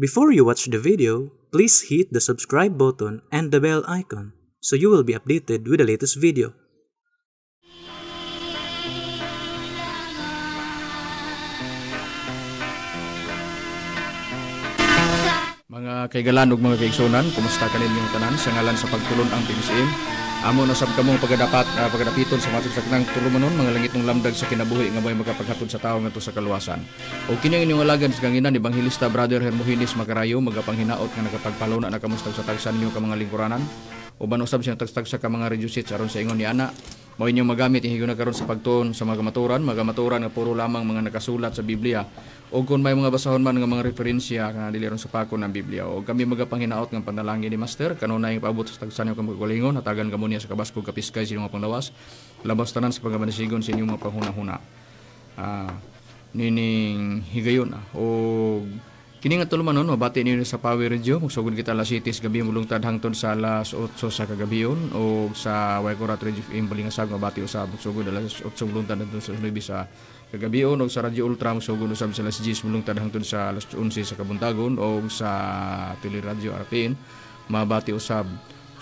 Before you watch the video, please hit the subscribe button and the bell icon so you will be updated with the latest video. Mga kaigalan ug mga kaigsunan, kumusta kanin yung tanan sa ngalan sa pagtulon ang PBCM? Amo na sab kamo pagadapat uh, pagadapiton sa matusag nang tulumanon mga langit ng lamdag sa kinabuhi nga may makapaghatod sa tao ngadto sa kaluwasan. O kini inyong alagan sa kanginan ni Banghilista Brother Hermogenes Magarayo magapanghinaot nga nagapagpalona na kamusta sa tagsan ninyo ka mga lingkuranan uban usab siya tagtag sa ka mga reducit sets aron sa ingon ni ana mao inyong magamit inhigo na karon sa pagtuon sa mga maturan mga maturan nga puro lamang mga nakasulat sa Biblia o kung may mga basahon man nga mga referensya nga dili ron sa pako ng Biblia o kami magapanginaot ng panalangin ni Master kanunay paabot sa tagsanyo kang pagkulingon hatagan kamo niya sa kabasko kapiskay sa inyong mga panglawas labas tanan sa pagkamanisigon sa inyong mga panghuna-huna ah, nining higayon ah, o Kini nga tuluman nun, mabati ninyo sa Power Radio. Magsugod kita alas Cities, gabi mulungtad hangtod sa alas 8 sa kagabiyon o sa Waikurat Radio FM Balinga sa mabati usab. Magsugod alas 8 mulungtad hangtod sa Sunubi sa kagabiyon o sa Radio Ultra. Magsugod usab sa alas 10 mulungtad hangtod sa alas 11 sa Kabuntagon o sa Tele Radio RPN. Mabati usab.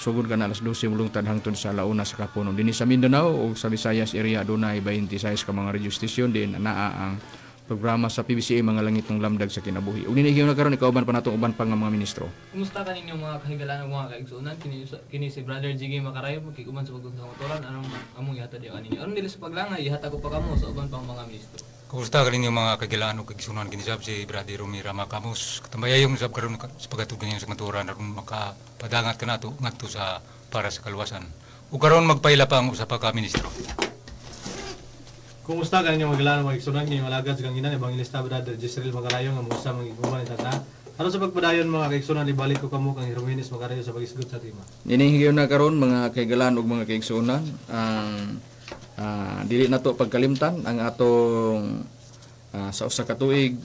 Sugod ka na alas 12 mulungtad hangtod sa alauna sa Kapuno. Dini sa Mindanao o sa Visayas area dunay 26 ka mga radio station din naa ang programa sa PBCA mga langitong lamdag sa kinabuhi. Ug dinhi gyud nagkaron ikaw ban panato uban pa nga mga ministro. Kumusta kaninyo mga kahigalan ug mga kaigsuonan kini kini si Brother Jiggy Makarayo kikuman sa pagdung sa motoran anong among yata diyo ano kaninyo. Aron dili sa paglangay ihatag ko pa kamo sa uban pang mga ministro. Kumusta kaninyo mga kahigalan ug kaigsuonan kini sab si Brother Rumi Romy Ramakamus. Katambayayong sab karon sa pagatud ninyo sa motoran aron makapadangat kanato ngadto sa para sa kaluwasan. Ug karon magpaila pa ang usa pa ka ministro. Kumusta ganin yung maglalang magiksunan niyo yung alagad sa kanginan Evangelista Brother Jisrael Magalayo nga musa magiguman ni Tata. Ano sa pagpadayon mga kaigsunan ibalik ko kamo kang Hermenes Magalayo sa pagisgot sa tima. Inihigayon na karon mga kaigalan ug mga kaigsunan ang uh, dili na to pagkalimtan ang atong uh, sa usa ka tuig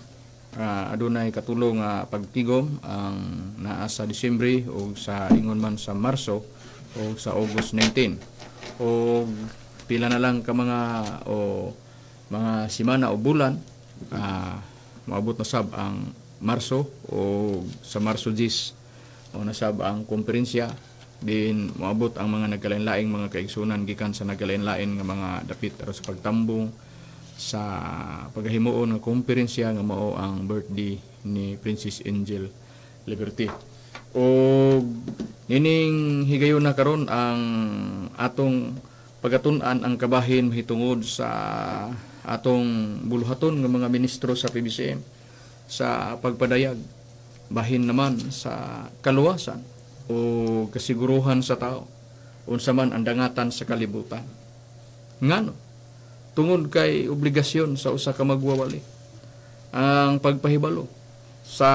uh, adunay katulong uh, pagtigom ang naa sa Disyembre o sa ingon man sa Marso o sa August 19 o pila na lang ka mga o mga semana o bulan uh, maabot na sab ang Marso o sa Marso 10 o nasab ang konferensya din maabot ang mga nagkalain-laing mga kaigsunan gikan sa nagkalain-lain nga mga dapit aron sa pagtambong sa paghimuon nga konferensya nga mao ang birthday ni Princess Angel Liberty. O nining higayon na karon ang atong pagatunan ang kabahin mahitungod sa atong buluhaton ng mga ministro sa PBCM sa pagpadayag bahin naman sa kaluwasan o kasiguruhan sa tao unsa man ang dangatan sa kalibutan ngano tungod kay obligasyon sa usa ka magwawali ang pagpahibalo sa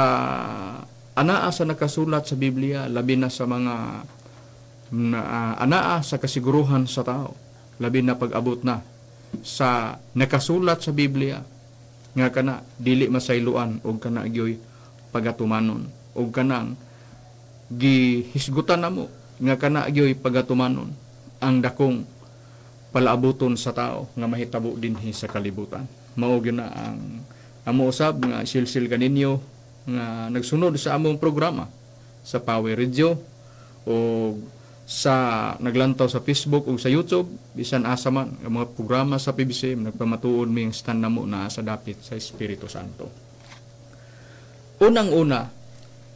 anaa sa nakasulat sa Biblia labi na sa mga na uh, anaa sa kasiguruhan sa tao, labi na pag-abot na sa nakasulat sa Biblia nga kana dili masayloan og kana gyoy pagatumanon og kanang gihisgutan namo nga kana gyoy pagatumanon ang dakong palaabuton sa tao nga mahitabo dinhi sa kalibutan mao gyud na ang amo usab nga silsil kaninyo nga nagsunod sa among programa sa Power Radio o sa naglantaw sa Facebook o sa YouTube bisan asa man ang mga programa sa PBC nagpamatuon mi ang stand namo na sa dapit sa Espiritu Santo. Unang-una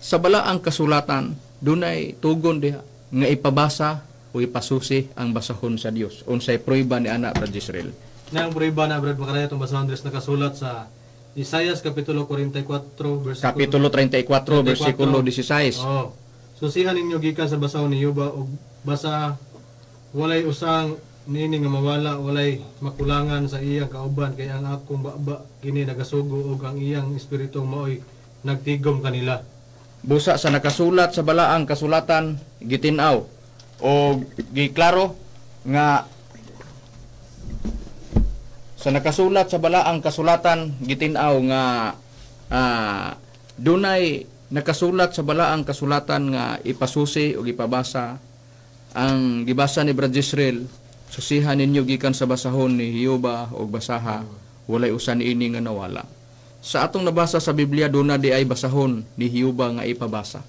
sa balaang kasulatan dunay tugon diha nga ipabasa o ipasusi ang basahon sa Dios unsay proyba ni ana Brad Israel. Nang proyba na Brad Makaraya itong basahon Andres nakasulat sa Isaias Kapitulo 44 versikulo Kapitulo 34, 34 versikulo 16. Oh Susihan ninyo gikan sa basaw ni Yuba og basa walay usang nini nga mawala walay makulangan sa iyang kauban kay ang akong baba kini nagasugo og ang iyang espiritu maoy nagtigom kanila. Busa sa nakasulat sa balaang kasulatan gitinaw o giklaro nga sa nakasulat sa balaang kasulatan gitinaw nga uh, dunay nakasulat sa balaang kasulatan nga ipasusi o ipabasa ang gibasa ni Brad Israel susihan ninyo gikan sa basahon ni Hioba o basaha walay usan ini nga nawala sa atong nabasa sa Biblia duna di ay basahon ni Hioba nga ipabasa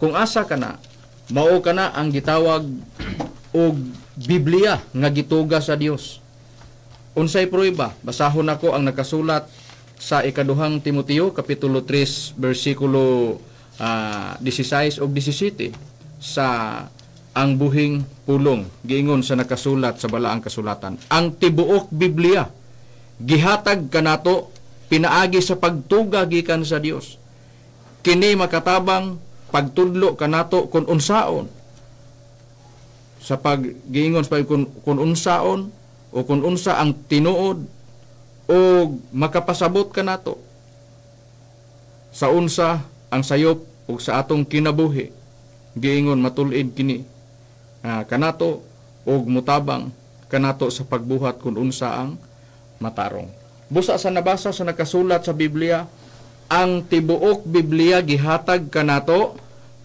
kung asa ka na mao ka na ang gitawag og Biblia nga gituga sa Dios unsay prueba basahon ako ang nakasulat sa ikaduhang Timoteo kapitulo 3 bersikulo uh, 16 o 17 sa ang buhing pulong giingon sa nakasulat sa balaang kasulatan ang tibuok Biblia gihatag kanato pinaagi sa pagtuga gikan sa Dios kini makatabang pagtudlo kanato kun unsaon sa paggiingon sa pag, kun, kun unsaon o kun unsa ang tinuod o makapasabot ka nato sa unsa ang sayop ug sa atong kinabuhi giingon matul-id kini uh, ah, kanato og mutabang kanato sa pagbuhat kun unsa ang matarong busa sa nabasa sa nakasulat sa Biblia ang tibuok Biblia gihatag kanato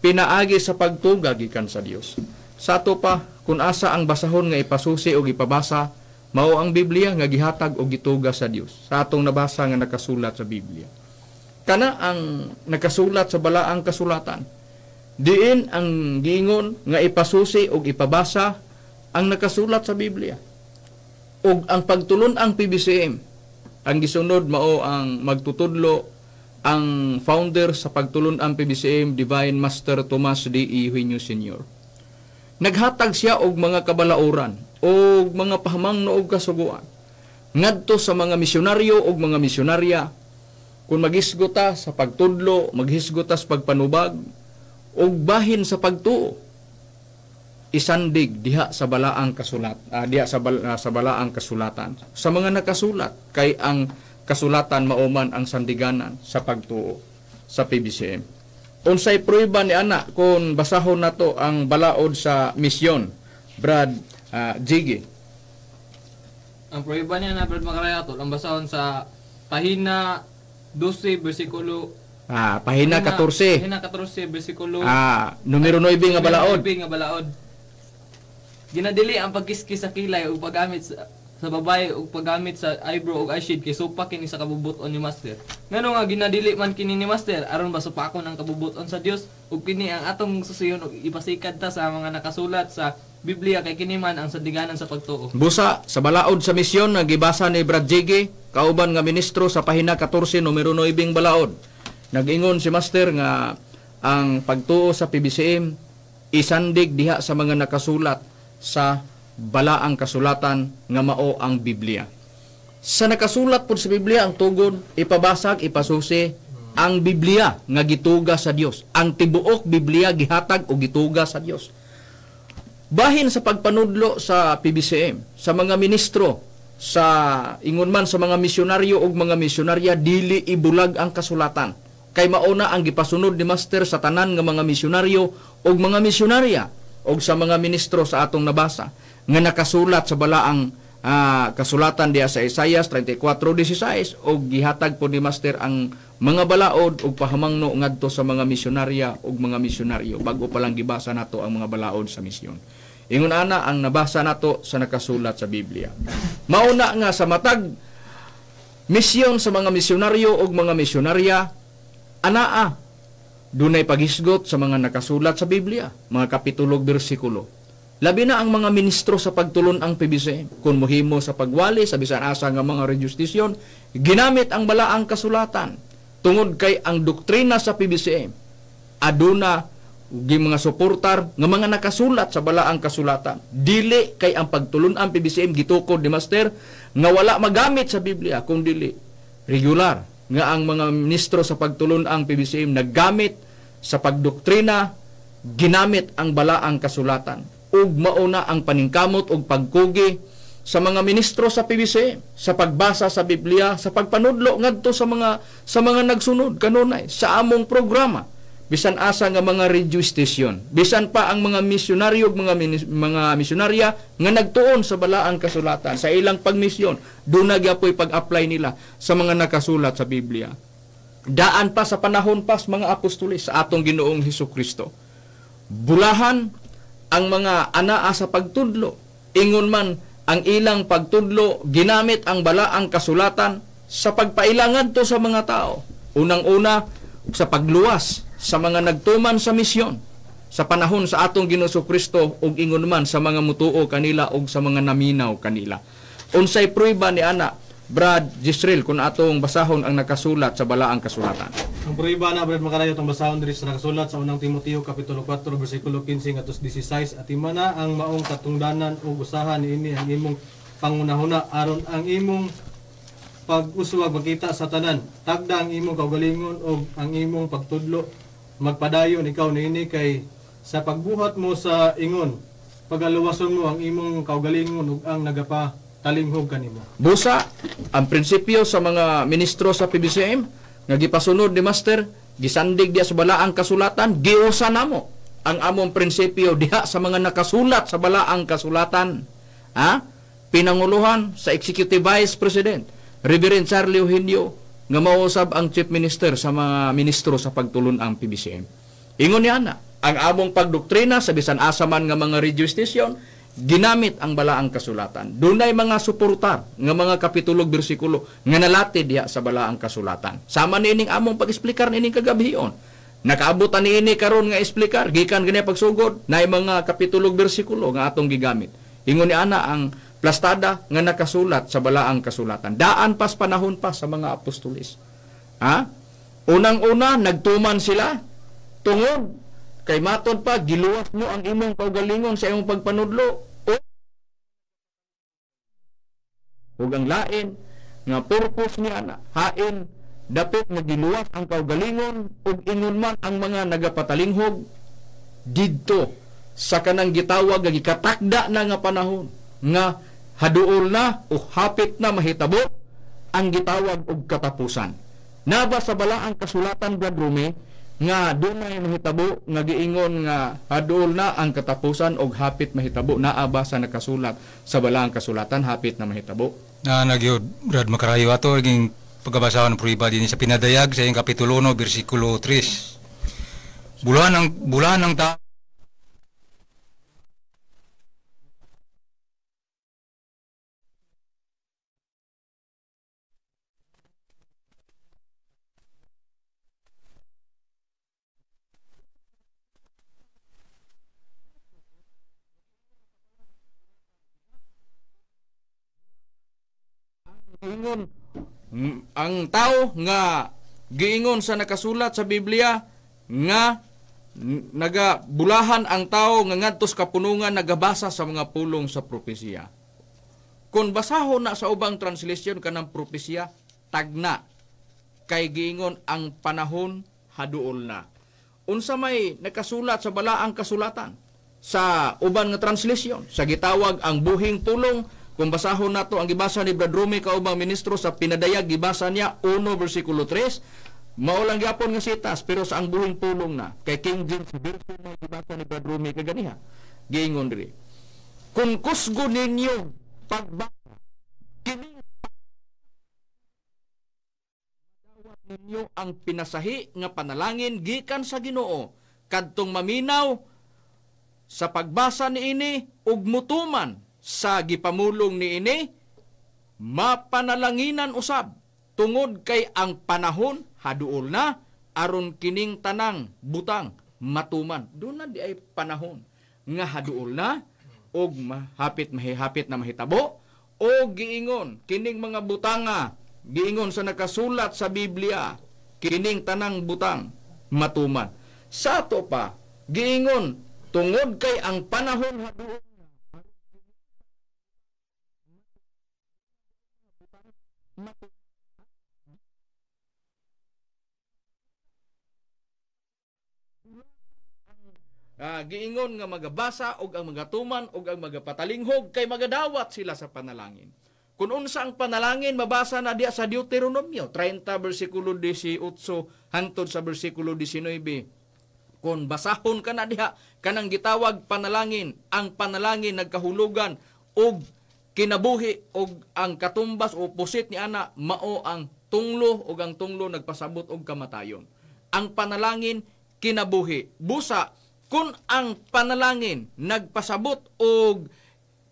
pinaagi sa pagtuga gikan sa Dios sato pa kun asa ang basahon nga ipasusi o ipabasa Mao ang Biblia nga gihatag og gituga sa Dios. Sa atong nabasa nga nakasulat sa Biblia. Kana ang nakasulat sa balaang kasulatan. Diin ang gingon nga ipasusi og ipabasa ang nakasulat sa Biblia. Og ang pagtulon ang PBCM ang gisunod mao ang magtutudlo ang founder sa pagtulon ang PBCM Divine Master Thomas D. E. Huinyo Sr. Naghatag siya og mga kabalaoran o mga pahamang noog kasuguan. Ngadto sa mga misyonaryo o mga misyonarya, kung magisgota sa pagtudlo, maghisgota sa pagpanubag, o bahin sa pagtuo, isandig diha sa balaang kasulat uh, diha sa, bal, uh, sa balaang kasulatan sa mga nakasulat kay ang kasulatan mauman ang sandiganan sa pagtuo sa PBCM unsay prueba ni ana kung basahon nato ang balaod sa misyon Brad uh, Jiggy. Ang prohiban niya na Brad Makarayatol, ang basahon sa pahina 12 versikulo Ah, pahina, pahina 14. Pahina 14 versikulo Ah, numero 9 nga balaod. 9 nga balaod. Ginadili ang pagkiskis sa kilay ug paggamit sa sa babae og paggamit sa eyebrow ug eyeshade kay supa kini sa kabubuton ni master. Ngano nga ginadili man kini ni master aron ba supakon ang kabubuton sa Dios ug kini ang atong susiyon og ipasikat ta sa mga nakasulat sa Biblia kay kiniman ang sadiganan sa pagtuo. Busa sa balaod sa misyon nga gibasa ni Brad Jiggy, kauban nga ministro sa pahina 14 numero 9 balaod. Nagingon si Master nga ang pagtuo sa PBCM isandig diha sa mga nakasulat sa balaang kasulatan nga mao ang Biblia. Sa nakasulat pud sa Biblia ang tugon ipabasag ipasusi ang Biblia nga gituga sa Dios. Ang tibuok Biblia gihatag og gituga sa Dios Bahin sa pagpanudlo sa PBCM, sa mga ministro, sa ingon man sa mga misyonaryo ug mga misyonarya dili ibulag ang kasulatan. Kay mauna ang gipasunod ni Master sa tanan nga mga misyonaryo ug mga misyonarya ug sa mga ministro sa atong nabasa nga nakasulat sa balaang uh, ah, kasulatan diya sa Isaiah 34:16 ug gihatag po ni Master ang mga balaod ug pahamangno ngadto sa mga misyonarya ug mga misyonaryo bago pa lang gibasa nato ang mga balaod sa misyon. Ingon ana ang nabasa nato sa nakasulat sa Biblia. Mauna nga sa matag misyon sa mga misyonaryo o mga misyonarya, anaa, ah, dunay pagisgot sa mga nakasulat sa Biblia, mga kapitulog bersikulo. Labi na ang mga ministro sa pagtulon ang PBCM, kung mohimo sa pagwali sa bisan asa nga mga rejustisyon, ginamit ang balaang kasulatan tungod kay ang doktrina sa PBCM aduna gi mga suportar nga mga nakasulat sa balaang kasulatan dili kay ang pagtulon ang PBCM gitukod ni Master nga wala magamit sa Biblia kung dili regular nga ang mga ministro sa pagtulon ang PBCM naggamit sa pagdoktrina ginamit ang balaang kasulatan ug mauna ang paningkamot ug pagkugi sa mga ministro sa PBCM sa pagbasa sa Biblia sa pagpanudlo ngadto sa mga sa mga nagsunod kanunay sa among programa bisan asa nga mga radio bisan pa ang mga misyonaryo mga mga misyonarya nga nagtuon sa balaang kasulatan sa ilang pagmisyon do na gyapoy pag-apply nila sa mga nakasulat sa Biblia daan pa sa panahon pa sa mga apostol sa atong Ginoong Hesus Kristo bulahan ang mga anaa sa pagtudlo ingon man ang ilang pagtudlo ginamit ang balaang kasulatan sa pagpailangan to sa mga tao unang-una sa pagluwas sa mga nagtuman sa misyon sa panahon sa atong Ginoo Kristo ug ingon man sa mga mutuo kanila ug sa mga naminaw kanila. Unsay pruiba ni ana Brad Gisril kung atong basahon ang nakasulat sa balaang kasulatan. Ang pruiba na Brad makalayo ang basahon diri sa nakasulat sa unang Timoteo kapitulo 4 bersikulo 15 ngadtos 16 at imana ang maong katungdanan ug usahan ini ang imong pangunahuna aron ang imong pag-uswag makita sa tanan tagda ang imong kaugalingon ug ang imong pagtudlo magpadayon ikaw nini kay sa pagbuhat mo sa ingon pagaluwason mo ang imong kaugalingon ug ang nagapa talinghog kanimo busa ang prinsipyo sa mga ministro sa PBCM nga gipasunod ni master gisandig diya sa balaang kasulatan giusa namo ang among prinsipyo diha sa mga nakasulat sa balaang kasulatan ha pinanguluhan sa executive vice president Reverend Charlie Eugenio nga mausab ang chief minister sa mga ministro sa pagtulon ang PBCM. Ingon ni Ana, ang among pagdoktrina sa bisan asa nga mga radio ginamit ang balaang kasulatan. Dunay mga suportar nga mga kapitulog bersikulo nga nalatid diha sa balaang kasulatan. Sama niining among pag-explicar niining kagabihon. Nakaabot ani ini karon nga explicar gikan gani pagsugod nay mga kapitulog bersikulo nga atong gigamit. Ingon ni ana ang plastada nga nakasulat sa balaang kasulatan. Daan pas panahon pa sa mga apostolis. Ha? Unang-una, nagtuman sila tungod kay maton pa giluwas mo ang imong kaugalingon sa imong pagpanudlo o ug ang lain nga purpose niya na hain dapat nga giluwas ang kaugalingon ug ingon man ang mga nagapatalinghog didto sa kanang gitawag nga gikatakda na nga panahon nga haduol na o hapit na mahitabo ang gitawag og katapusan. Naba sa balaang kasulatan Guadrume nga dunay mahitabo nga giingon nga haduol na ang katapusan og hapit mahitabo naa sa nakasulat sa balaang kasulatan hapit na mahitabo. Na nagyod Brad makarayo ato ging pagkabasahan ng priba din sa pinadayag sa iyong kapitulo 1 bersikulo 3. Bulan ang bulan ang tao ang tao nga giingon sa nakasulat sa Biblia nga nagabulahan ang tao nga ngadtos kapunungan nagabasa sa mga pulong sa propesya. Kung basahon na sa ubang translation kanang propesya, tagna kay giingon ang panahon haduol na. Unsa may nakasulat sa balaang kasulatan sa uban nga translation sa gitawag ang buhing pulong kung basahon nato ang gibasa ni Brad Rumi kaubang ministro sa pinadayag gibasa niya 1 versikulo 3 maulang gyapon nga sitas pero sa ang buhing pulong na kay King James Version na gibasa ni Brad Rumi kay ganiha. Giingon diri. Kung kusgo ninyo pagbasa kini Madawat ninyo ang pinasahi nga panalangin gikan sa Ginoo kadtong maminaw sa pagbasa niini ug mutuman sa gipamulong ni ini mapanalanginan usab tungod kay ang panahon haduol na aron kining tanang butang matuman do na di ay panahon nga haduol na og mahapit mahihapit na mahitabo o giingon kining mga butanga giingon sa nakasulat sa Biblia kining tanang butang matuman sa ato pa giingon tungod kay ang panahon haduol Uh, giingon nga magabasa og ang magatuman og ang magapatalinghog kay magadawat sila sa panalangin. Kung unsa ang panalangin mabasa na diya sa Deuteronomio 30 bersikulo 18 hangtod sa bersikulo 19. Kung basahon ka na diha kanang gitawag panalangin, ang panalangin nagkahulugan og kinabuhi og ang katumbas o pusit ni ana mao ang tunglo og ang tunglo nagpasabot og kamatayon. Ang panalangin kinabuhi. Busa kung ang panalangin nagpasabot og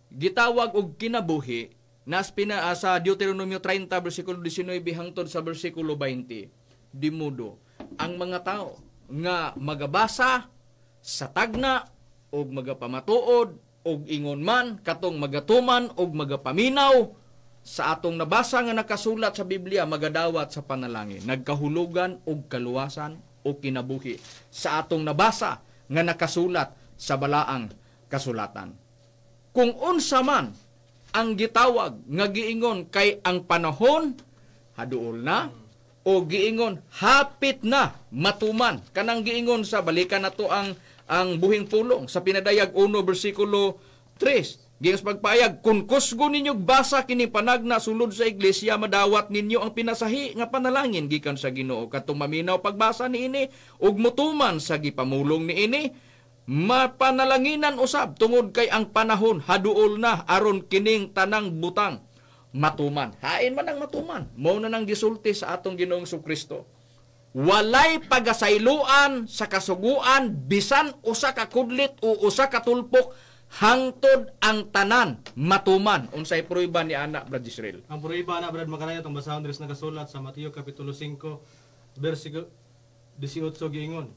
gitawag og kinabuhi nas pina ah, sa Deuteronomio 30 bersikulo 19 hangtod sa bersikulo 20 dimudo ang mga tao nga magabasa sa tagna og magapamatuod og ingon man katong magatuman og magapaminaw sa atong nabasa nga nakasulat sa Biblia magadawat sa panalangin nagkahulugan og kaluwasan o kinabuhi sa atong nabasa nga nakasulat sa balaang kasulatan. Kung unsa man ang gitawag nga giingon kay ang panahon haduol na o giingon hapit na matuman kanang giingon sa balikan nato ang ang buhing pulong sa pinadayag 1 bersikulo 3 Gayos pagpayag, kung kusgo ninyo basa kini panagna sulod sa iglesia, madawat ninyo ang pinasahi nga panalangin gikan sa Ginoo. Katumaminaw pagbasa ni ini, ug mutuman sa gipamulong ni ini, mapanalanginan usab tungod kay ang panahon haduol na aron kining tanang butang matuman. Hain man ang matuman. Mao na nang gisulti sa atong Ginoong Sukristo. Walay pagasayloan sa kasuguan bisan usa ka kudlit o usa ka tulpok hangtod ang tanan matuman unsay pruiba ni anak Brad Israel. Ang pruiba na Brad makanayo tong basahon diri sa nagasulat sa Mateo kapitulo 5 bersikulo 18 giingon.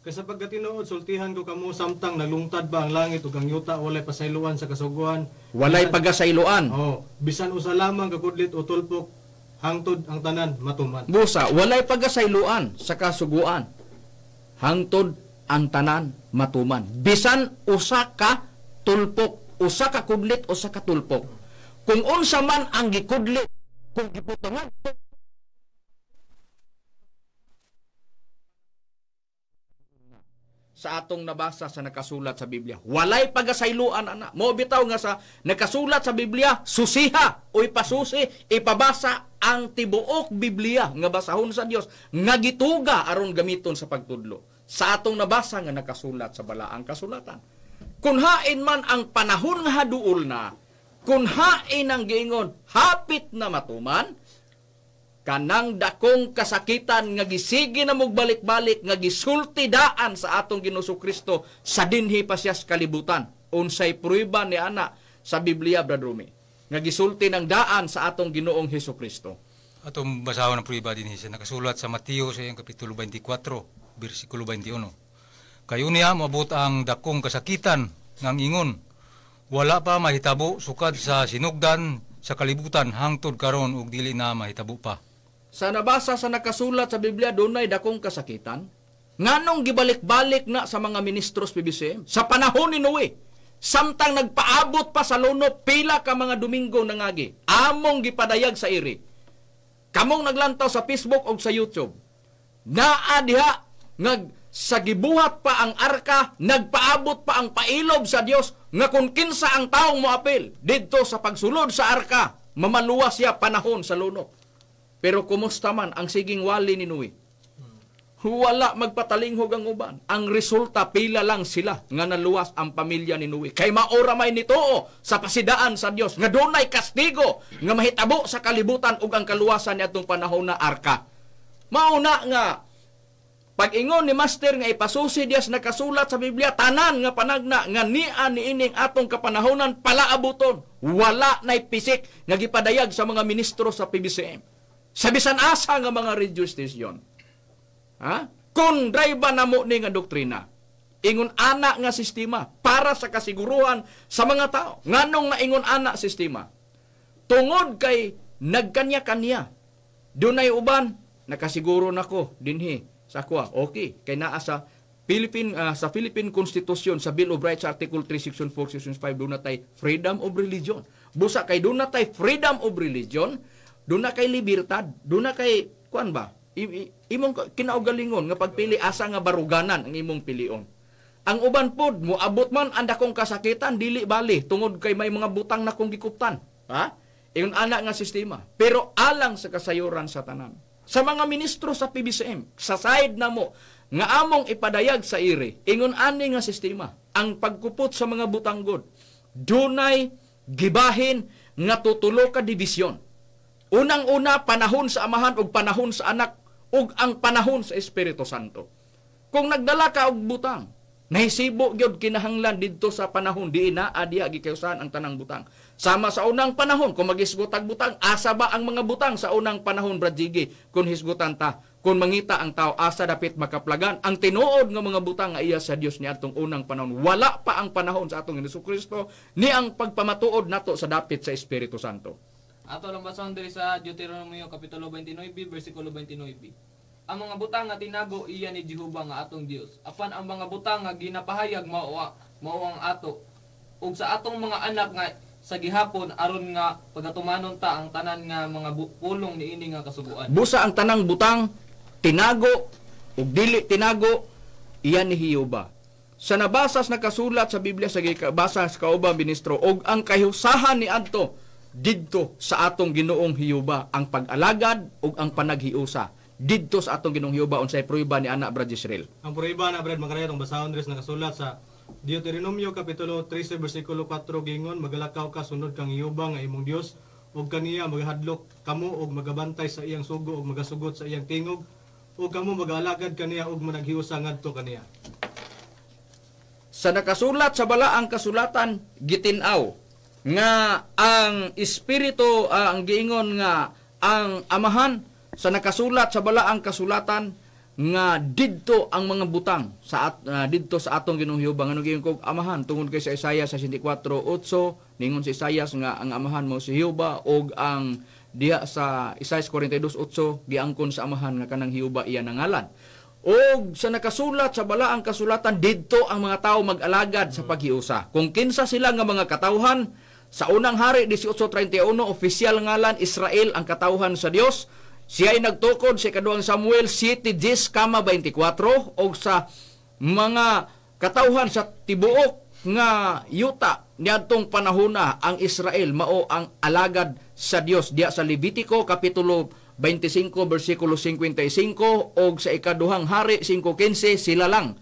Kay sa pagkatinuod sultihan ko kamo samtang naglungtad ba ang langit ug ang yuta walay pasayloan sa kasuguan. Walay pagasayloan. Oh, bisan usa lamang kagudlit kudlit o tulpok hangtod ang tanan matuman. Busa, walay pagasayloan sa kasuguan. Hangtod ang tanan matuman. Bisan usa ka tulpok usa ka kudlit usa ka tulpok kung unsa man ang gikudlit kung giputungan sa atong nabasa sa nakasulat sa Biblia. Walay pagasayloan ana. Mo bitaw nga sa nakasulat sa Biblia, susiha o ipasusi, ipabasa ang tibuok Biblia nga basahon sa Dios nga gituga aron gamiton sa pagtudlo. Sa atong nabasa nga nakasulat sa balaang kasulatan. Kun man ang panahon nga haduol na, kun hain ang giingon, hapit na matuman, kanang dakong kasakitan nga gisigi na mugbalik-balik nga gisulti daan sa atong Ginoso Kristo sa dinhi pa siya kalibutan unsay pruweba ni ana sa Biblia brad Rumi nga gisulti ng daan sa atong Ginoong Heso Kristo atong basahon ang pruweba dinhi siya nakasulat sa Mateo sa iyang kapitulo 24 bersikulo 21 kayo niya mabot ang dakong kasakitan ng ingon. Wala pa mahitabo sukad sa sinugdan sa kalibutan hangtod karon ug dili na mahitabo pa. Sa nabasa sa nakasulat sa Biblia dunay dakong kasakitan. Nganong gibalik-balik na sa mga ministro sa PBCM sa panahon ni Noe samtang nagpaabot pa sa luno pila ka mga Domingo nangagi among gipadayag sa iri kamong naglantaw sa Facebook o sa YouTube naa diha nga sa gibuhat pa ang arka, nagpaabot pa ang pailob sa Dios nga kung kinsa ang taong moapil didto sa pagsulod sa arka, mamaluwas siya panahon sa lunok. Pero kumusta man ang siging wali ni Nui? Wala magpatalinghog ang uban. Ang resulta, pila lang sila nga naluwas ang pamilya ni Nui. Kay maora may nitoo sa pasidaan sa Dios nga dunay kastigo nga mahitabo sa kalibutan ug ang kaluwasan ni atong panahon na arka. Mauna nga pag-ingon ni Master nga ipasusi diyas nakasulat sa Biblia, tanan nga panagna, nga nian ni ining atong kapanahonan palaabuton. Wala na pisik nga gipadayag sa mga ministro sa PBCM. Sa bisan asa nga mga radio station. Ha? Kung drive na mo ni nga doktrina, ingon ana nga sistema para sa kasiguruhan sa mga tao. Nganong na ingon ana sistema? Tungod kay nagkanya-kanya, dunay uban, nakasiguro nako dinhi sa kuha. Ah. Okay, kay naa sa Philippine uh, sa Philippine Constitution sa Bill of Rights Article 3 Section 4 Section 5 do natay freedom of religion. Busa kay do natay freedom of religion, do kay libertad, do kay kuan ba? I, i, imong kinaugalingon nga pagpili asa nga baruganan ang imong pilion. Ang uban pod mo abot man ang dakong kasakitan dili bali tungod kay may mga butang na kong gikuptan. Ha? Ingon ana nga sistema. Pero alang sa kasayuran sa tanan sa mga ministro sa PBCM, sa side na mo, nga among ipadayag sa ire, ingon ani nga sistema, ang pagkupot sa mga butanggod, dunay gibahin nga tutulo ka dibisyon. Unang-una, panahon sa amahan ug panahon sa anak ug ang panahon sa Espiritu Santo. Kung nagdala ka og butang, naisibo gyud kinahanglan didto sa panahon diin na adya gikayusan ang tanang butang. Sama sa unang panahon, kung magisgutag butang, asa ba ang mga butang sa unang panahon, Brajigi, kung hisgutan ta? Kung mangita ang tao, asa dapat makaplagan. Ang tinuod ng mga butang nga iya sa Dios ni atong unang panahon. Wala pa ang panahon sa atong Hesus Kristo ni ang pagpamatuod nato sa dapit sa Espiritu Santo. Ato lang basahon diri sa Deuteronomy kapitulo 29 bersikulo 29. Ang mga butang nga tinago iya ni Jehova nga atong Dios. Apan ang mga butang nga ginapahayag mao mao ang ato ug sa atong mga anak nga sa gihapon aron nga pagatumanon ta ang tanan nga mga pulong ini nga kasubuan. Busa ang tanang butang tinago ug dili tinago iyan ni Hioba. Sa nabasas na kasulat sa Biblia sa gibasa sa kaubang ministro og ang kahiusahan ni adto didto sa atong Ginoong Hioba ang pag-alagad ug ang panaghiusa didto sa atong Ginoong Hioba unsay prueba ni anak Brad Israel. Ang prueba na Brad magkarayo basahon dres na kasulat sa Deuteronomio Kapitulo 13 versikulo 4 gingon magalakaw ka sunod kang iubang nga imong Dios ug kaniya maghadlok kamo ug magabantay sa iyang sugo ug magasugot sa iyang tingog ug kamo magalagad kaniya ug managhiusa ngadto kaniya. Sa nakasulat sa balaang kasulatan gitinaw nga ang espiritu ah, ang giingon nga ang amahan sa nakasulat sa balaang kasulatan nga didto ang mga butang sa at, uh, didto sa atong Ginoong Heoba nga naging kog amahan tungod kay sa sa 64:8 ningon si Isaiah nga ang amahan mo si Hiuba og ang diha sa Isaiah 42:8 giangkon sa amahan nga kanang Hiuba iya nangalan og sa nakasulat sa bala ang kasulatan didto ang mga tawo magalagad sa mm. paghiusa kung kinsa sila nga mga katawhan sa unang hari 18:31 opisyal ngalan Israel ang katawhan sa Dios siya ay nagtukod sa si kaduang Samuel 7:10 kama 24 og sa mga katawhan sa tibuok nga yuta niadtong panahona ang Israel mao ang alagad sa Dios diya sa Levitico kapitulo 25 versikulo 55 og sa ikaduhang hari 5:15 sila lang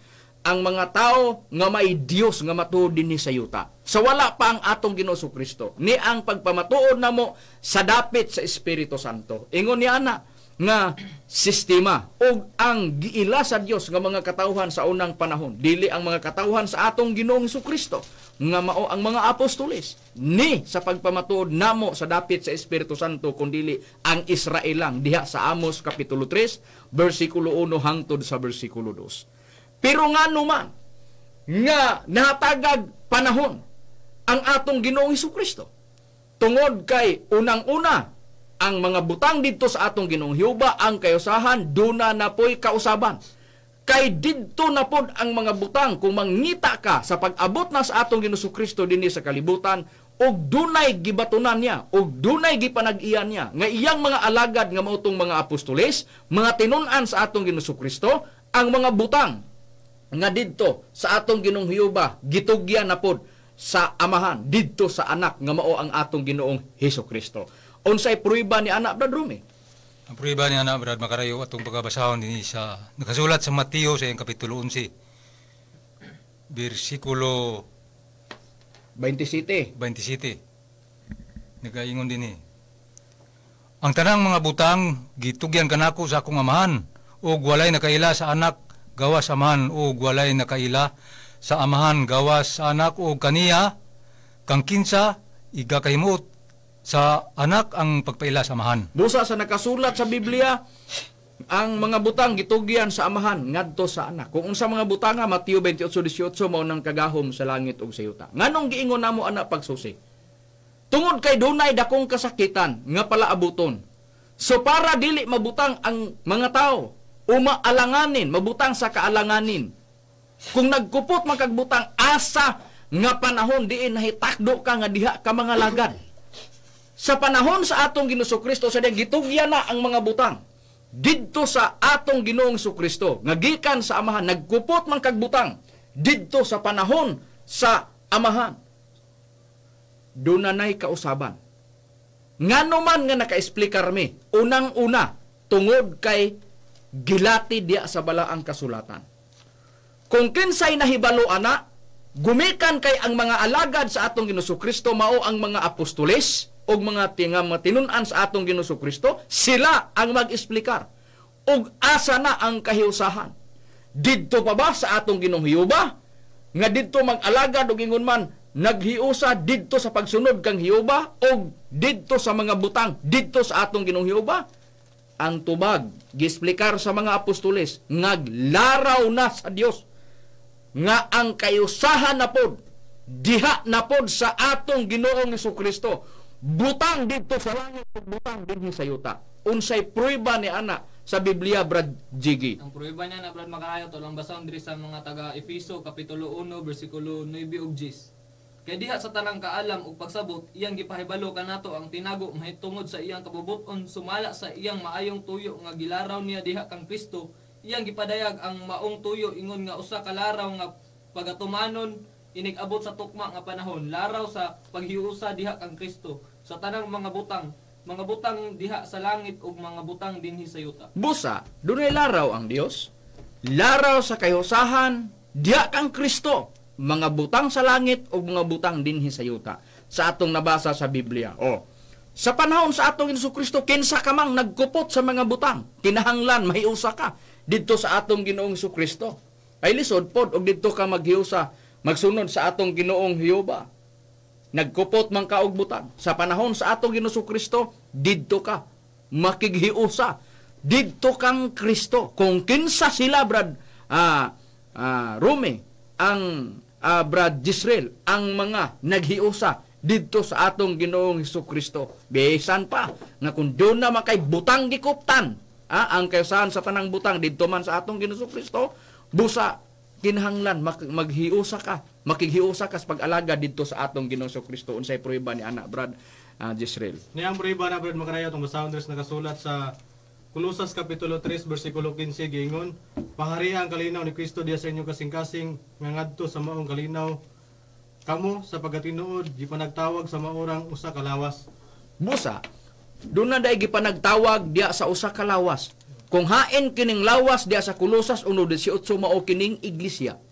ang mga tao nga may Dios nga matuod ni sa yuta. Sa wala pa ang atong Ginoo Kristo ni ang pagpamatuod namo sa dapit sa Espiritu Santo. Ingon ni ana nga sistema ug ang giila sa Dios nga mga katawhan sa unang panahon dili ang mga katawhan sa atong Ginoong Kristo nga mao ang mga apostoles ni sa pagpamatuod namo sa dapit sa Espiritu Santo kundili ang Israelang diha sa Amos kapitulo 3 versikulo 1 hangtod sa versikulo 2. Pero nga naman, nga nahatagag panahon ang atong ginoong Isu Kristo. Tungod kay unang-una, ang mga butang dito sa atong ginoong Hiuba, ang kayosahan, duna na po'y kausaban. Kay didto na pod ang mga butang kung mangita ka sa pag-abot na sa atong Ginoong Kristo dinhi sa kalibutan og dunay gibatunan niya og dunay gipanag-iyan niya nga iyang mga alagad nga mautong mga apostoles mga tinun-an sa atong ginoong Kristo ang mga butang nga didto sa atong Ginoong Hioba gitugya na pod sa amahan didto sa anak nga mao ang atong Ginoong Hesus Kristo. Unsay pruiba ni anak Brad Rumi? Ang pruiba ni anak Brad makarayo atong pagabasahon dinhi sa nakasulat sa Mateo sa iyang kapitulo 11 bersikulo 27 27 Nagaingon dinhi Ang tanang mga butang gitugyan kanako sa akong amahan ug walay nakaila sa anak gawas aman o walay nakaila sa amahan gawas sa anak o kaniya kang kinsa iga kaymot sa anak ang pagpaila sa amahan. Dusa sa nakasulat sa Biblia ang mga butang gitugyan sa amahan ngadto sa anak. Kung unsa mga butanga Mateo 28:18 mao nang kagahom sa langit ug sa yuta. Nganong giingon namo anak pagsusi? Tungod kay dunay dakong kasakitan nga palaabuton. So para dili mabutang ang mga tawo umaalanganin, mabutang sa kaalanganin. Kung nagkupot makagbutang asa nga panahon diin nahitakdo ka nga diha ka mga lagad. Sa panahon sa atong Ginoso Kristo sa gitugya na ang mga butang. Didto sa atong Ginoong Kristo nga gikan sa amahan nagkupot man kagbutang didto sa panahon sa amahan. nay kausaban. Nga naman nga naka-explain mi unang-una, tungod kay gilati diya sa balaang kasulatan. Kung kinsay nahibalo ana, gumikan kay ang mga alagad sa atong Ginoso Kristo mao ang mga apostoles o mga tinga matinunan sa atong Ginoso Kristo, sila ang mag-explicar. Og asa na ang kahiusahan. Didto pa ba sa atong Ginong Hiuba? Nga didto mag-alagad o ingon man, naghiusa didto sa pagsunod kang Hiuba o didto sa mga butang didto sa atong Ginong Hiuba? ang tubag gisplikar sa mga apostoles naglaraw na sa Dios nga ang kayusahan na pod diha na pod sa atong Ginoong Kristo butang dito sa langit butang dinhi sa yuta unsay prueba ni ana sa Biblia Brad Jiggy ang prueba niya na Brad makaayo to lang basahon diri sa mga taga Efeso kapitulo 1 bersikulo 9 ug 10 Kay diha sa tanang kaalam ug pagsabot, iyang gipahibalo kanato ang tinago mahitungod sa iyang kabubuton sumala sa iyang maayong tuyo nga gilaraw niya diha kang Kristo. Iyang gipadayag ang maong tuyo ingon nga usa ka laraw nga pagatumanon inigabot sa tukma nga panahon laraw sa paghiusa diha kang Kristo sa tanang mga butang mga butang diha sa langit ug mga butang dinhi sa yuta. Busa, dunay laraw ang Dios. Laraw sa kayusahan diha kang Kristo mga butang sa langit o mga butang dinhi sa yuta sa atong nabasa sa Biblia. O, sa panahon sa atong Hesus Kristo kinsa ka mang nagkupot sa mga butang, kinahanglan mahiusa ka didto sa atong Ginoong Hesus Kristo. Ay lisod pod og didto ka maghiusa magsunod sa atong Ginoong Hiyoba. Nagkupot man kaog butang sa panahon sa atong Ginoong Kristo didto ka makighiusa didto kang Kristo kung kinsa sila brad ah, ah, Rome ang uh, Brad Jisrael, ang mga naghiusa didto sa atong Ginoong Hesus Kristo. Bisan pa nga kun doon na makay butang gikuptan, ah, ang kayasahan sa tanang butang didto man sa atong Ginoong Kristo, busa kinahanglan mag maghiusa ka, makighiusa ka sa pag-alaga didto sa atong Ginoong Kristo unsay pruweba ni anak Brad uh, Jisrael. Niyang pruweba na Brad makanayo tong Sounders nakasulat sa Kulusas Kapitulo 3, versikulo 15, gingon, Pangariha ang kalinaw ni Kristo diya sa inyong kasing-kasing, nga ngadto sa maong kalinaw, kamo sa pagkatinuod, gipanagtawag sa maorang usa kalawas. Busa, doon na dahi gipanagtawag diya sa usa kalawas. Kung hain kining lawas diya sa Kulusas 1.18 mao kining iglesia.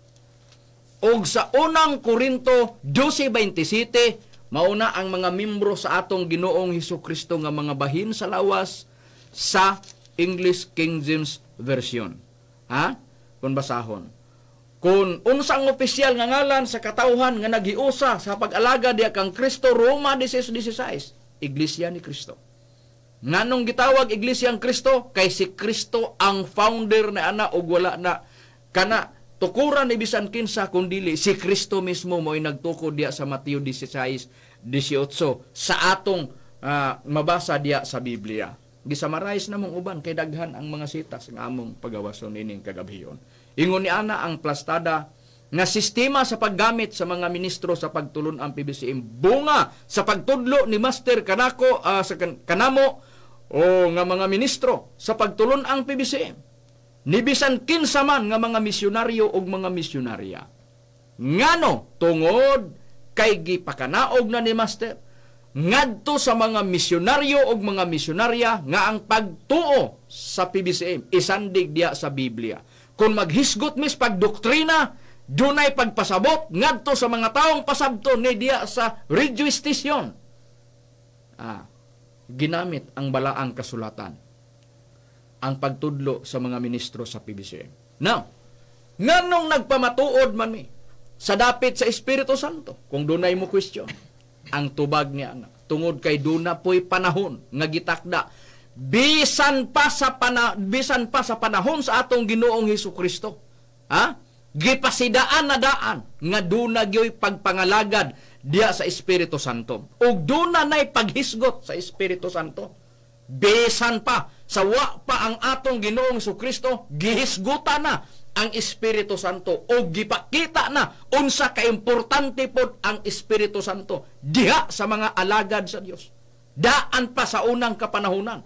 Og sa unang Korinto 12.27, mauna ang mga membro sa atong ginoong Hesus Kristo nga mga bahin sa lawas sa English King James Version. Ha? Kung basahon. Kung unsang opisyal nga ngalan sa katauhan nga nagiusa sa pag-alaga diya kang Kristo, Roma 16.16, Iglesia ni Kristo. Nganong gitawag Iglesia ang Kristo? Kay si Kristo ang founder na ana o wala na kana tukuran ni bisan kinsa kundili si Kristo mismo mo'y nagtukod diya sa Mateo 16, 18 sa atong uh, mabasa diya sa Biblia gisamarize namong uban kay daghan ang mga sitas nga among pagawason ining kagabhiyon. Ingon ni ana ang plastada nga sistema sa paggamit sa mga ministro sa pagtulon ang PBCM bunga sa pagtudlo ni Master Kanako uh, sa kan- kanamo o nga mga ministro sa pagtulon ang PBCM. Nibisan kinsa man nga mga misyonaryo og mga misyonarya. Ngano tungod kay gipakanaog na ni Master ngadto sa mga misyonaryo o mga misyonarya nga ang pagtuo sa PBCM isandig diya sa Biblia. Kung maghisgot mis pagdoktrina, dunay pagpasabot ngadto sa mga taong pasabto ni diya sa radio Ah, ginamit ang balaang kasulatan ang pagtudlo sa mga ministro sa PBCM. Now, nganong nagpamatuod man mi sa dapit sa Espiritu Santo kung dunay mo question ang tubag ni anak. Tungod kay duna po'y panahon nga gitakda bisan pa sa pana, bisan pa sa panahon sa atong Ginoong Hesus Kristo. Ha? Gipasidaan na daan nga duna gyoy pagpangalagad diya sa Espiritu Santo. Ug duna nay paghisgot sa Espiritu Santo. Bisan pa sa wa pa ang atong Ginoong Hesus Kristo gihisgutan na ang Espiritu Santo o gipakita na unsa ka importante pod ang Espiritu Santo diha sa mga alagad sa Dios. Daan pa sa unang kapanahonan.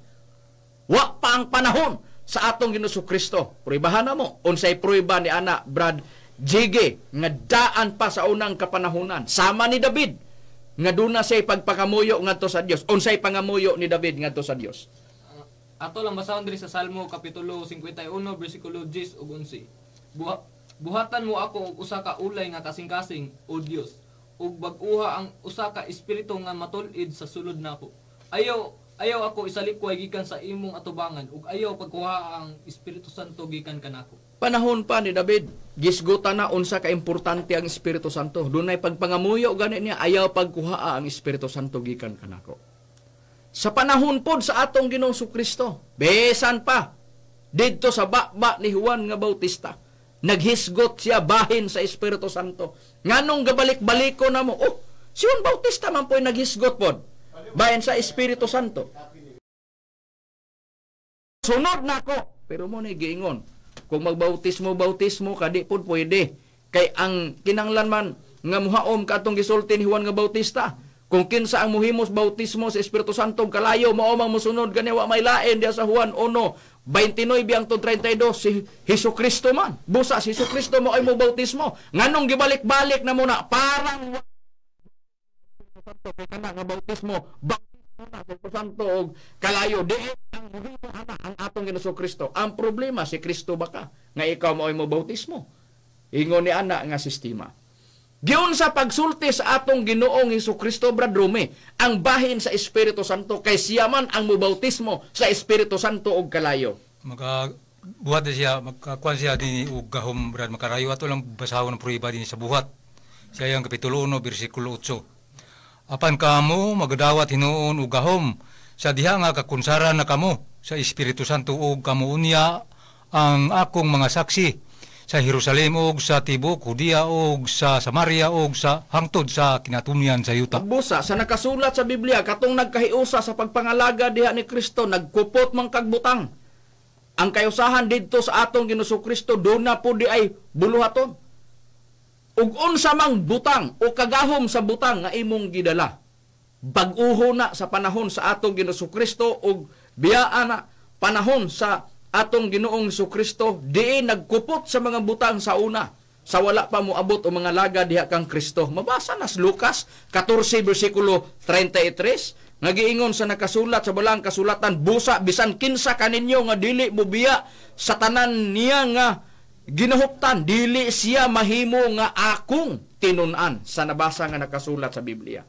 Wa pa ang panahon sa atong Ginoo Kristo. Pruibahan na mo unsay pruiba ni ana Brad Jige nga daan pa sa unang kapanahonan sama ni David nga duna say pagpakamuyo ngadto sa Dios. Unsay pangamuyo ni David ngadto sa Dios? Ah, ato lang basahon diri sa Salmo kapitulo 51 bersikulo 10 ug 11. Buha, buhatan mo ako og usa ka ulay nga kasing-kasing, O Dios, ug bag-uha ang usa ka espiritu nga matulid sa sulod nako. Ayaw ayaw ako isalikway gikan sa imong atubangan ug ayaw pagkuha ang Espiritu Santo gikan kanako. Panahon pa ni David, gisguta na unsa ka importante ang Espiritu Santo. Dunay pagpangamuyo gani niya ayaw pagkuha ang Espiritu Santo gikan kanako. Sa panahon pod sa atong Ginoong Kristo, besan pa didto sa bakba ni Juan nga Bautista Naghisgot siya bahin sa Espiritu Santo. Nga nung gabalik-baliko na mo, oh, si Juan Bautista man po'y naghisgot pod. Bahin sa Espiritu Santo. Sunod na ako. Pero mo ni giingon, kung magbautismo, bautismo, kadi po pwede. Kay ang kinanglan man, nga muhaom ka katong gisulti ni Juan nga Bautista, kung kinsa ang muhimos bautismo sa Espiritu Santo kalayo mao mang musunod gani wa may lain diya sa Juan ono, 29 ang 32 si Hesus Kristo man. Busa si Hesus Kristo mo ay mo bautismo. Nganong gibalik-balik na muna parang Santo kana nga bautismo bautismo na sa santo og kalayo di eh, ang ana ang atong Hesus Kristo. Ang problema si Kristo baka nga ikaw mo ay mo bautismo. Ingon ni ana nga sistema. Giyon sa pagsulti sa atong Ginoong Hesus Kristo bradrome, ang bahin sa Espiritu Santo kay siya man ang mubautismo sa Espiritu Santo og kalayo. Maka buhat na siya, magkakuan siya din og gahom brad makarayo ato lang basahon ng proiba din sa buhat. Siya yung kapitulo 1 bersikulo 8. Apan kamo magadawat hinuon og gahom sa diha nga kakunsara na kamo sa Espiritu Santo og kamo unya ang akong mga saksi sa Jerusalem og sa Tibok, Judea og sa Samaria og sa hangtod sa kinatumyan sa yuta. Busa sa nakasulat sa Biblia katong nagkahiusa sa pagpangalaga diha ni Kristo nagkupot mang kagbutang. Ang kayusahan didto sa atong Ginoo Kristo do na pud di ay buluhaton. Ug unsa mang butang o kagahom sa butang nga imong gidala bag-uho na sa panahon sa atong Ginoo Kristo ug biyaa na panahon sa atong Ginoong Su Kristo diin nagkupot sa mga butang sa una sa wala pa mo abot o mga laga diha kang Kristo. Mabasa nas Lucas 14 bersikulo 33 nagiingon sa nakasulat sa balang kasulatan busa bisan kinsa kaninyo nga dili bubiya sa tanan niya nga ginahuptan dili siya mahimo nga akong tinunan sa nabasa nga nakasulat sa Biblia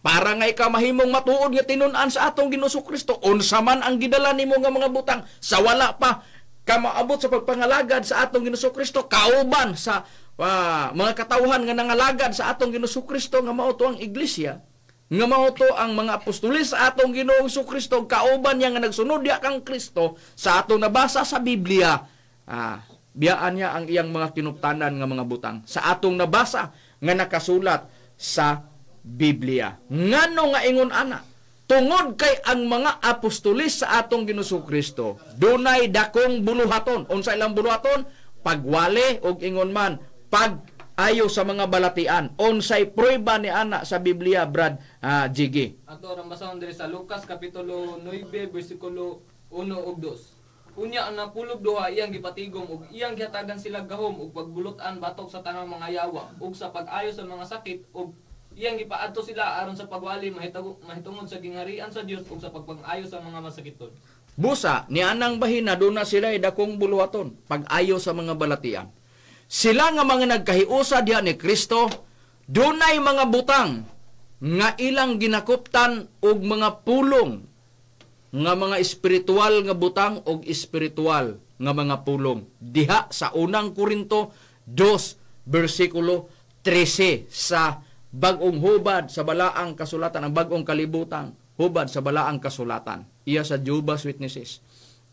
para nga ikaw mahimong matuod nga tinunan sa atong Ginoo Kristo unsa man ang gidala nimo nga mga butang sa wala pa ka maabot sa pagpangalagad sa atong Ginoo Kristo kauban sa uh, mga katawhan nga nangalagad sa atong Ginoo Kristo nga mao to ang iglesia nga mao to ang mga apostoles sa atong Ginoo Kristo kauban niya nga nagsunod ya kang Kristo sa atong nabasa sa Biblia ah, biyaan niya ang iyang mga kinuptanan nga mga butang sa atong nabasa nga nakasulat sa Biblia. Ngano nga ingon ana? Tungod kay ang mga apostolis sa atong Ginoo Kristo, dunay dakong buluhaton. Unsa ilang buluhaton? Pagwale og ingon man, pag ayo sa mga balatian. Unsay prueba ni ana sa Biblia, Brad uh, ah, Jiggy. Ato ra basahon diri sa Lucas kapitulo 9 versikulo 1 og 2. Unya ang napulog duha iyang gipatigom ug iyang gihatagan sila gahom ug pagbulutan batok sa tanang mga yawa ug sa pag-ayo sa mga sakit ug iyang gipaadto sila aron sa pagwali mahitungod sa gingharian sa Dios ug sa pagpangayo sa mga masakiton. Busa ni anang bahina do na sila dakong buluhaton pag-ayo sa mga balatian. Sila nga mga nagkahiusa diha ni Kristo dunay mga butang nga ilang ginakuptan og mga pulong nga mga espiritual nga butang og espiritual nga mga pulong diha sa unang Korinto 2 bersikulo 13 sa bagong hubad sa balaang kasulatan, ang bagong kalibutan, hubad sa balaang kasulatan. Iya sa Jehovah's Witnesses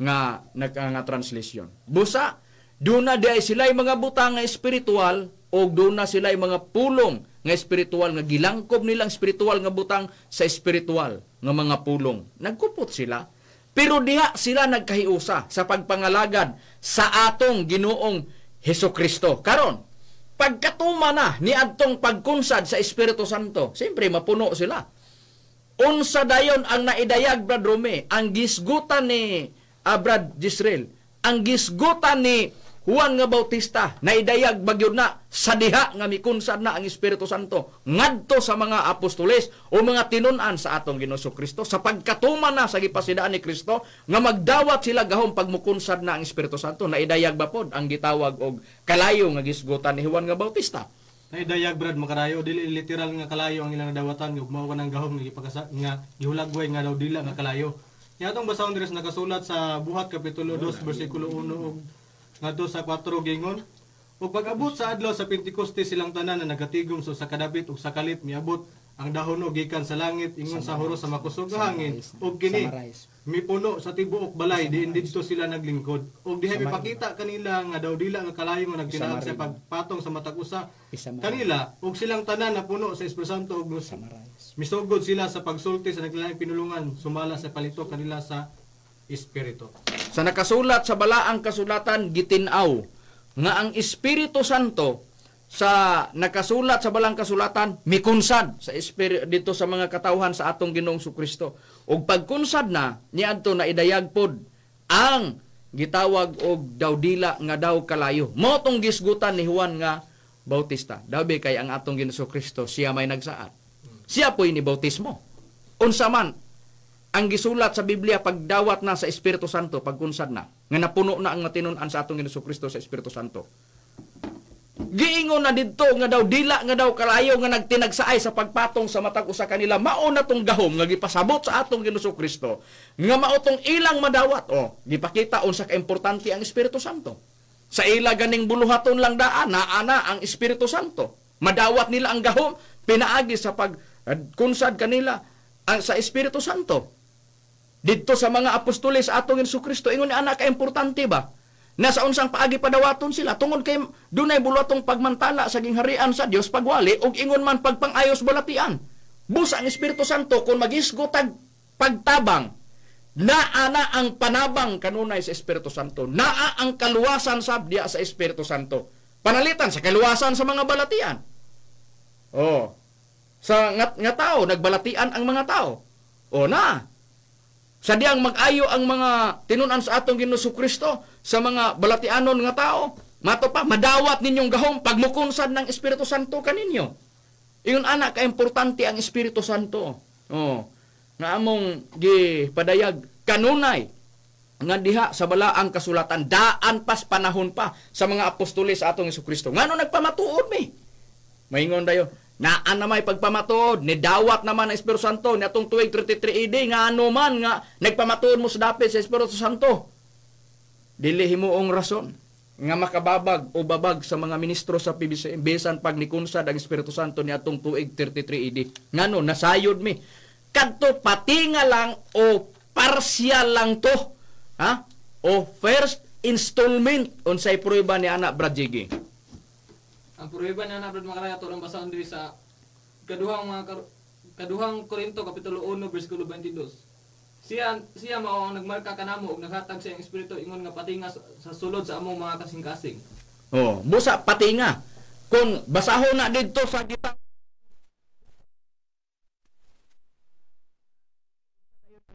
nga nagka-translation. Busa, duna di ay sila'y mga butang nga espiritual o na sila'y mga pulong nga espiritual nga gilangkob nilang espiritual nga butang sa espiritual nga mga pulong. Nagkupot sila. Pero diha sila nagkahiusa sa pagpangalagad sa atong ginoong Heso Kristo. Karon, pagkatuma na ni adtong pagkunsad sa Espiritu Santo, siyempre mapuno sila. Unsa dayon ang naidayag Brad Rome, ang gisgutan ni uh, Brad Israel, ang gisgutan ni Juan nga Bautista, naidayag bagyo na sa diha nga mikunsan na ang Espiritu Santo ngadto sa mga apostoles o mga tinunan sa atong Ginoso Kristo sa pagkatuman na sa gipasidaan ni Kristo nga magdawat sila gahom pagmukunsad na ang Espiritu Santo naidayag ba pod ang gitawag og kalayo nga gisgutan ni Juan nga Bautista na idayag brad makarayo dili literal nga kalayo ang ilang nadawatan ug mao kanang gahom nga ipakasa nga gihulagway nga daw dila nga kalayo Yatong basahon diri nakasulat sa Buhat kapitulo 2 bersikulo 1 ug ngadto sa 4 gingon ug pagabot sa adlaw sa Pentecostes silang tanan na nagatigong so sa kadabit ug sa kalit miabot ang dahon og gikan sa langit ingon sa huro sa makusog nga hangin ug gini mipuno sa tibuok balay diin didto sila naglingkod ug diha pakita kanila nga daw dila nga kalayo nga nagtinaag sa pagpatong sa matag usa kanila ug silang tanan na puno sa Espiritu Santo ug misugod sila sa pagsulti sa naglaing pinulungan sumala sa palito kanila sa Espiritu sa nakasulat sa balaang kasulatan gitinaw nga ang Espiritu Santo sa nakasulat sa balang kasulatan mikunsad sa espiritu dito sa mga katauhan sa atong Ginoong Kristo ug pagkunsad na niadto na idayag pod ang gitawag og dawdila nga daw kalayo mo gisgutan ni Juan nga Bautista dabi kay ang atong Ginoong Kristo siya may nagsaad siya po ini bautismo unsa man ang gisulat sa Biblia pagdawat na sa Espiritu Santo, pagkunsad na, nga napuno na ang matinun-an sa atong Ginoo Kristo sa Espiritu Santo. Giingon na didto nga daw dila nga daw kalayo nga nagtinagsaay sa pagpatong sa matag usa kanila mao na tong gahom nga gipasabot sa atong Ginoo Kristo nga mao tong ilang madawat oh gipakita unsa ka importante ang Espiritu Santo. Sa ila ganing buluhaton lang daan naa na ang Espiritu Santo. Madawat nila ang gahom pinaagi sa pag eh, kunsad kanila ang, sa Espiritu Santo. Dito sa mga apostoles atong Yesu Kristo, ingon ni anak, importante ba? Nasa unsang paagi padawaton sila tungod kay dunay bulatong pagmantala sa gingharian sa Dios pagwali og ingon man pagpangayos balatian. Busa ang Espiritu Santo kung magisgo tag pagtabang naa na ang panabang kanunay sa Espiritu Santo. Naa ang kaluwasan sabdia sa Espiritu Santo. Panalitan sa kaluwasan sa mga balatian. Oh. Sa nga, nga tao nagbalatian ang mga tao. O na, sa diyang mag-ayo ang mga tinunan sa atong Ginoo Kristo sa mga balatianon nga tao, mato pa madawat ninyong gahom pagmukunsad ng Espiritu Santo kaninyo. Iyon anak ka importante ang Espiritu Santo. Oh, nga among gi padayag kanunay nga diha sa balaang kasulatan daan pas panahon pa sa mga apostoles atong Kristo. Ngano nagpamatuod mi? Maingon dayo, na anamay pagpamatod ni dawat naman ang Espiritu Santo ni atong tuig 33 AD nga ano man nga nagpamatuod mo sa dapit sa Espiritu Santo dili himuong rason nga makababag o babag sa mga ministro sa PBCM bisan pag nikunsad ang Espiritu Santo ni atong tuig 33 AD ngano nasayod mi kadto pati nga lang o partial lang to ha o first installment unsay prueba ni anak Brajigi ang prohibido na nabrad mga karaya tulong basahon diri sa kaduhang mga kar kaduhang Korinto kapitulo 1 bersikulo 22. Siya siya mao ang nagmarka kanamo ug naghatag sa iyang espiritu ingon nga patinga sa, sa sulod sa among mga kasing-kasing. Oh, busa patinga. Kung basahon na didto sa gitang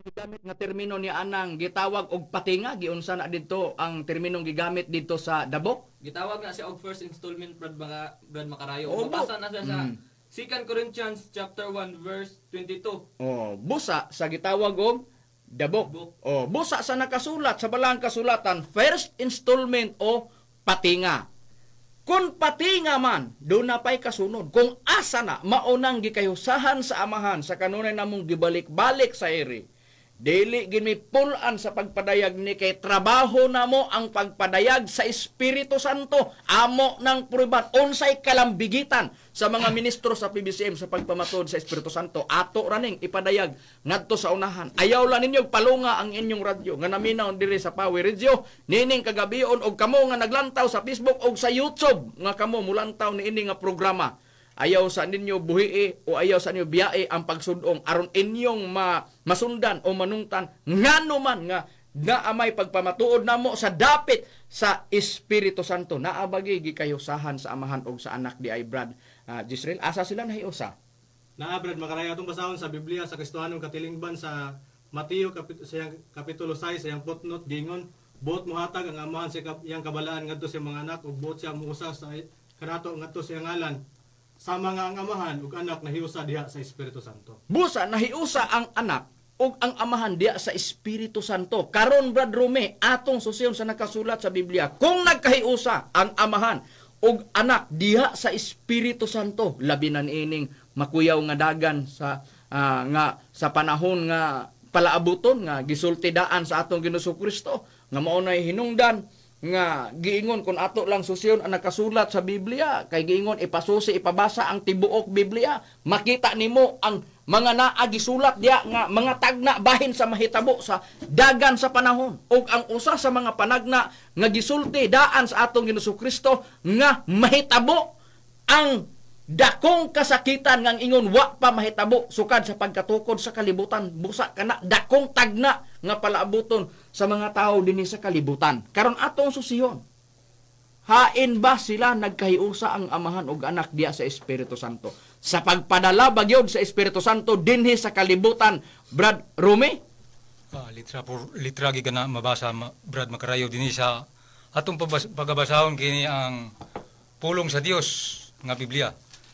gigamit nga termino ni anang gitawag og patinga giunsa na didto ang terminong gigamit didto sa Dabok? Gitawag na siya og first installment brad mga brad makarayo. Oh, Mabasa na siya sa mm. 2 Corinthians chapter 1 verse 22. Oh, busa sa gitawag og dabok. Book. Oh, busa sa nakasulat sa balang kasulatan first installment o patinga. Kung patinga man, do na pay kasunod. Kung asa na maunang gikayusahan sa amahan sa kanunay namong gibalik-balik sa iri. Dili gid mi pulan sa pagpadayag ni kay trabaho na mo ang pagpadayag sa Espiritu Santo amo ng prubat unsay kalambigitan sa mga ministro sa PBCM sa pagpamatod sa Espiritu Santo ato raning ipadayag ngadto sa unahan ayaw lang ninyo palunga ang inyong radyo nga naminaw diri sa Power Radio nining kagabion og kamo nga naglantaw sa Facebook og sa YouTube nga kamo mulantaw ni ini nga programa ayaw sa ninyo buhii o ayaw sa ninyo biyae ang pagsudong aron inyong ma, masundan o manungtan ngano man nga naamay pagpamatuod namo sa dapit sa Espiritu Santo naabagi gikayosahan sa amahan og sa anak di ay Brad uh, asa sila nahiusa naa Brad makaraya atong basahon sa Biblia sa Kristohanong katilingban sa Mateo kapit sa kapitulo 6 sa footnote gingon buot muhatag ang amahan sa iyang kabalaan ngadto sa mga anak ug buot siya muusa sa kanato ngadto sa ngalan sa mga ang amahan ug anak nahiusa diha sa Espiritu Santo. Busa nahiusa ang anak ug ang amahan diha sa Espiritu Santo. Karon Brad Rome, atong susiyon sa nakasulat sa Biblia, kung nagkahiusa ang amahan ug anak diha sa Espiritu Santo, labi na ining makuyaw nga dagan sa uh, nga sa panahon nga palaabuton nga gisultidaan sa atong Ginoo Kristo nga mao nay hinungdan nga giingon kun ato lang susiyon ang nakasulat sa Biblia kay giingon ipasusi ipabasa ang tibuok Biblia makita nimo ang mga naagisulat gisulat diya nga mga tagna bahin sa mahitabo sa dagan sa panahon ug ang usa sa mga panagna nga gisulti daan sa atong Hesus Kristo nga mahitabo ang dakong kasakitan ngang ingon wa pa mahitabo sukad sa pagkatukod sa kalibutan busa kana dakong tagna nga palaabuton sa mga tao dinhi sa kalibutan karon atong susiyon hain ba sila nagkahiusa ang amahan ug anak diya sa Espiritu Santo sa pagpadala bagyod sa Espiritu Santo dinhi sa kalibutan Brad Rumi Uh, litra por litra gid mabasa ma, Brad Macarayo dinhi sa atong pagabasahon kini ang pulong sa Dios nga Biblia.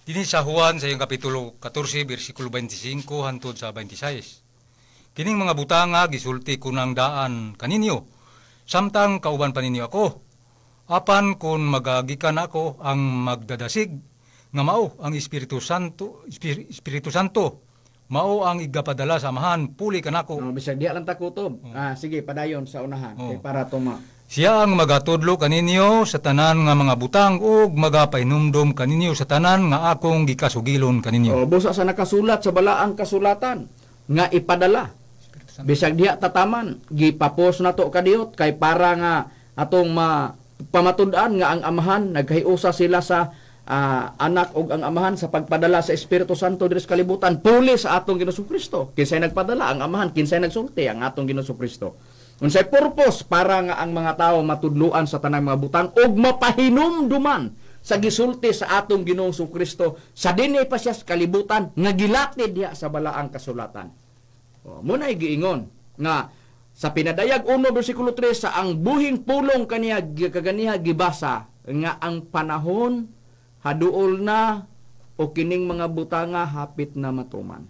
Dini sa Juan sa iyong kapitulo 14 bersikulo 25 hantod sa 26. Kining mga butanga gisulti ko ng daan kaninyo. Samtang kauban pa ninyo ako. Apan kun magagikan ako ang magdadasig nga mao ang Espiritu Santo, Espiritu Santo mao ang igapadala sa amahan puli ako. Oh, bisag diha lang ta kutob. Oh. Ah sige padayon sa unahan oh. kay para tuma. Siya ang magatudlo kaninyo sa tanan nga mga butang ug magapainumdom kaninyo sa tanan nga akong gikasugilon kaninyo. O, busa sa nakasulat sa balaang kasulatan nga ipadala. Bisag diha tataman, gipapos na to kadiyot kay para nga atong ma pamatud-an nga ang amahan nagkahiusa sila sa uh, anak og ang amahan sa pagpadala sa Espiritu Santo diri sa kalibutan. Puli sa atong Ginoo Kristo. Kinsay nagpadala ang amahan, kinsay nagsulti ang atong Ginoo Kristo. Unsay purpose para nga ang mga tao matudluan sa tanang mga butang ug mapahinumduman sa gisulti sa atong Ginoong Kristo sa dinhi pa siya kalibutan nga gilatid diha sa balaang kasulatan. O, muna giingon nga sa pinadayag 1 bersikulo 3 sa ang buhing pulong kaniya kaganiha gibasa nga ang panahon haduol na o kining mga butanga hapit na matuman.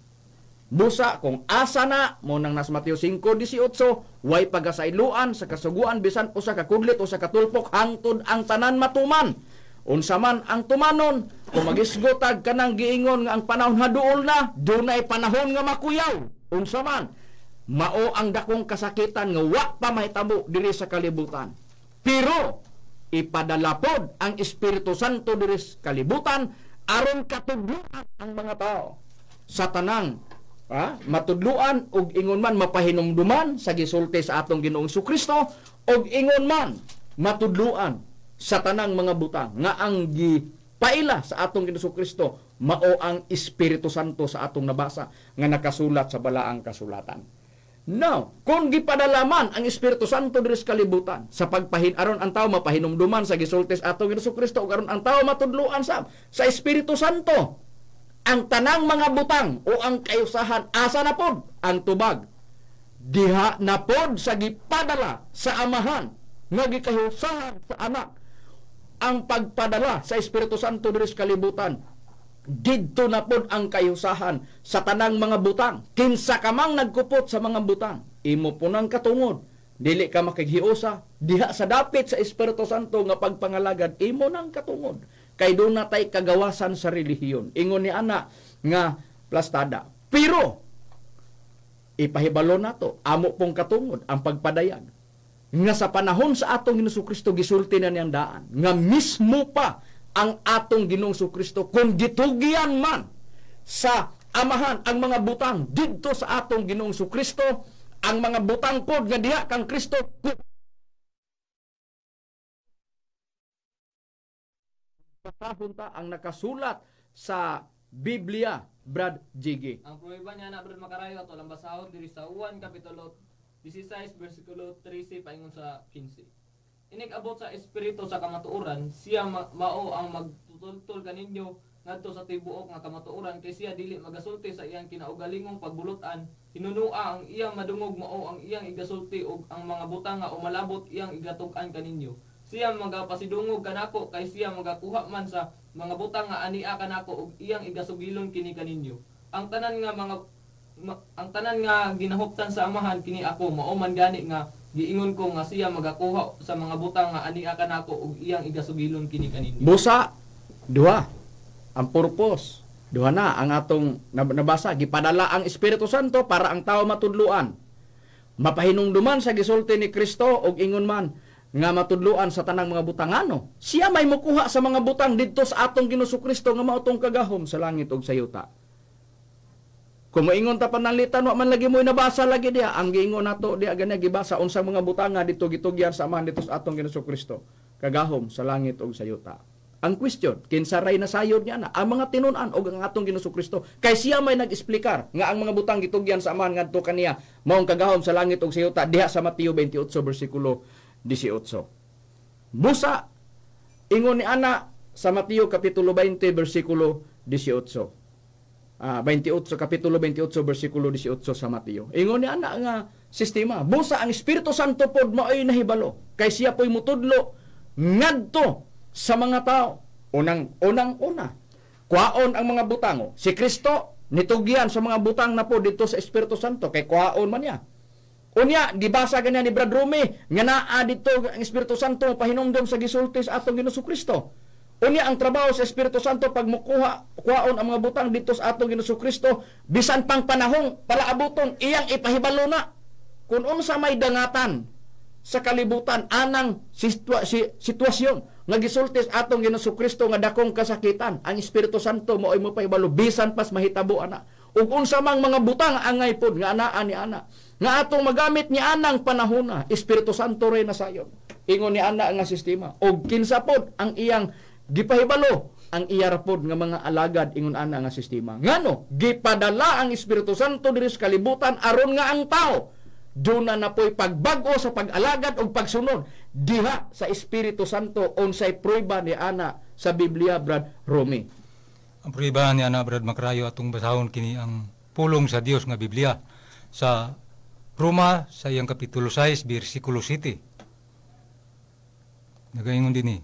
Busa kung asa na mo nang nas Mateo 5:18 way pagasayloan sa kasuguan bisan usa ka kudlit usa ka tulpok hangtod ang tanan matuman. Unsa man ang tumanon kung magisgotag kanang giingon nga ang panahon ha duol na dunay panahon nga makuyaw. Unsa man mao ang dakong kasakitan nga wa pa mahitabo diri sa kalibutan. Pero ipadalapod ang Espiritu Santo diri sa kalibutan aron katugluan ang mga tao sa tanang ha? matudluan ug ingon man mapahinumduman sa gisulti sa atong Ginoong Kristo ug ingon man matudluan sa tanang mga butang nga ang gipaila sa atong Ginoong Kristo mao ang Espiritu Santo sa atong nabasa nga nakasulat sa balaang kasulatan. Now, kung gipadalaman ang Espiritu Santo diri sa kalibutan sa pagpahin aron ang tao mapahinumduman sa gisultes atong Ginoong Kristo ug aron ang tao matudluan sa sa Espiritu Santo ang tanang mga butang o ang kayusahan asa na pod ang tubag diha na pod sa gipadala sa amahan nga gikayusahan sa anak ang pagpadala sa Espiritu Santo diri sa kalibutan didto na pod ang kayusahan sa tanang mga butang kinsa kamang nagkupot sa mga butang imo po nang katungod dili ka makighiusa diha sa dapit sa Espiritu Santo nga pagpangalagad imo nang katungod Kay doon na tay kagawasan sa relihiyon. Ingon ni ana nga plastada. Pero, ipahibalo na to, amo pong katungod ang pagpadayag. Nga sa panahon sa atong Ginoong Kristo gisulti na niyang daan, nga mismo pa ang atong Ginoong Kristo kung gitugian man sa amahan ang mga butang didto sa atong Ginoong Kristo, ang mga butang pod nga diha kang Kristo kahunta ang nakasulat sa Biblia, Brad Jiggy. Ang prohiba niya na Brad Makarayo at walang basahon diri sa 1, Kapitulo 16, versikulo 13, paingon sa 15. Inig abot sa espiritu sa kamatuoran, siya ma mao ang magtutultol kaninyo ngadto sa tibuok nga kamatuoran kay siya dili magasulti sa iyang kinaugalingong pagbulutan hinunua ang iyang madungog mao ang iyang igasulti og ang mga butang nga umalabot iyang igatukan kaninyo siya magapasidungog kanako kay siya magakuha man sa mga butang nga ania kanako ug iyang igasugilon kini kaninyo ang tanan nga mga ma, ang tanan nga ginahuptan sa amahan kini ako mao man gani nga giingon ko nga siya magakuha sa mga butang nga ania kanako ug iyang igasugilon kini kaninyo busa duha ang purpose duha na ang atong nabasa gipadala ang Espiritu Santo para ang tao matudluan mapahinungduman sa gisulti ni Kristo og ingon man nga matudloan sa tanang mga butangano. Siya may mukuha sa mga butang didto sa atong Ginoso Kristo nga maotong kagahom sa langit ug sa yuta. Kung maingon ta panalitan wa man lagi mo nabasa lagi diha ang giingon nato diha gani gibasa unsang mga butanga didto gitugyan sa amahan dito sa atong Ginoso Kristo kagahom sa langit ug sa yuta. Ang question, kinsa ray nasayod niya na ang mga tinun-an og ang atong Ginoso Kristo kay siya may nag-explicar nga ang mga butang gitugyan sa amahan ngadto kaniya maong kagahom sa langit ug sa yuta diha sa Mateo 28 bersikulo 18. Busa ingon ni ana sa Mateo kapitulo 20 versikulo 18. Ah, 28 kapitulo 28 versikulo 18 sa Mateo. Ingon ni ana nga sistema, busa ang Espiritu Santo pod maoy nahibalo kay siya poy mutudlo ngadto sa mga tao. Unang unang una, Kwaon ang mga butango. Si Kristo nitugyan sa mga butang na po dito sa Espiritu Santo kay kwaon man niya Unya, dibasa ganyan ni Brad Rumi, nga naa dito ang Espiritu Santo pahinungdom sa gisulti sa atong Ginoso Kristo. Unya ang trabaho sa Espiritu Santo pag mukuha kuhaon ang mga butang dito sa atong Ginoso Kristo, bisan pang panahong palaabuton iyang ipahibalo na kun unsa may dangatan sa kalibutan anang sitwa, si, sitwasyon nga gisulti sa atong Ginoso Kristo nga dakong kasakitan, ang Espiritu Santo mo ay mo pahibalo bisan pas mahitabo ana ug unsa mang mga butang angay pod nga anaa ni ana nga atong magamit ni anang panahona Espiritu Santo ray na sayon ingon ni ana nga sistema og kinsa pod ang iyang gipahibalo ang iyar pod nga mga alagad ingon ana nga sistema ngano gipadala ang Espiritu Santo diri sa kalibutan aron nga ang tao doon na na po'y pagbag-o sa pag-alagad o pagsunod diha sa Espiritu Santo unsay prueba ni ana sa Biblia Brad Romy ang proibahan ni Ana Brad Macrayo atong basahon kini ang pulong sa Dios nga Biblia sa Roma sa iyang kapitulo 6 bersikulo 7. Nagaingon dinhi.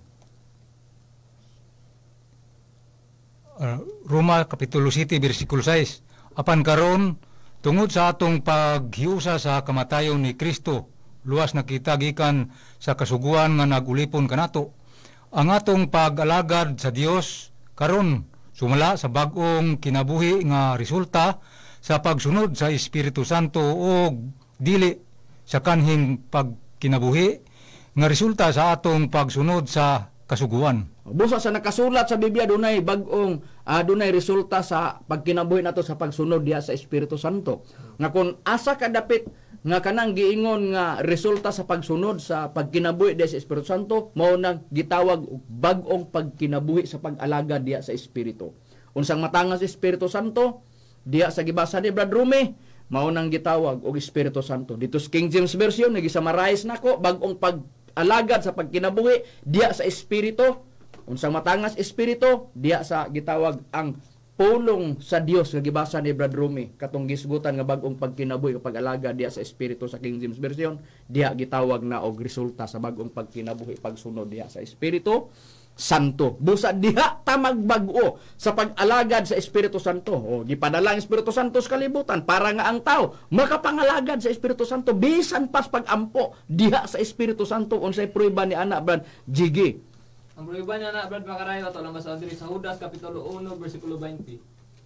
Uh, ah, Roma kapitulo 7 bersikulo 6. Apan karon tungod sa atong paghiusa sa kamatayon ni Kristo luwas na kita gikan sa kasuguan nga nagulipon kanato ang atong pag-alagad sa Dios karon sumala sa bagong kinabuhi nga resulta sa pagsunod sa Espiritu Santo o dili sa kanhing pagkinabuhi nga resulta sa atong pagsunod sa kasuguan. Busa sa nakasulat sa Biblia dunay bagong uh, dunay resulta sa pagkinabuhi nato sa pagsunod diha sa Espiritu Santo. Nga kung asa ka dapit nga kanang giingon nga resulta sa pagsunod sa pagkinabuhi diya sa Espiritu Santo mao nang gitawag og bag-ong pagkinabuhi sa pag-alaga diya sa Espiritu. Unsang matangas Espiritu Santo diya sa gibasa ni Brad Rumi mao nang gitawag og Espiritu Santo. Dito sa King James version nagisummarize nako bag-ong pag-alagad sa pagkinabuhi diya sa Espiritu. Unsang matangas Espiritu diya sa gitawag ang pulong sa Dios nga gibasa ni Brad Rumi katong gisgutan nga bag-ong pagkinabuhi o pag-alaga diya sa espiritu sa King James version diya gitawag na og resulta sa bag-ong pagkinabuhi pagsunod diya sa espiritu Santo. Busa diha tamag bag-o sa pag-alagad sa Espiritu Santo. O gipadala ang Espiritu Santo sa kalibutan para nga ang tao makapangalagad sa Espiritu Santo bisan pas pag-ampo diha sa Espiritu Santo unsay prueba ni ana brad jigi ang prohiban niya na, Brad Makarayo, at alam sa Andres sa Hudas, Kapitulo 1, versikulo 20.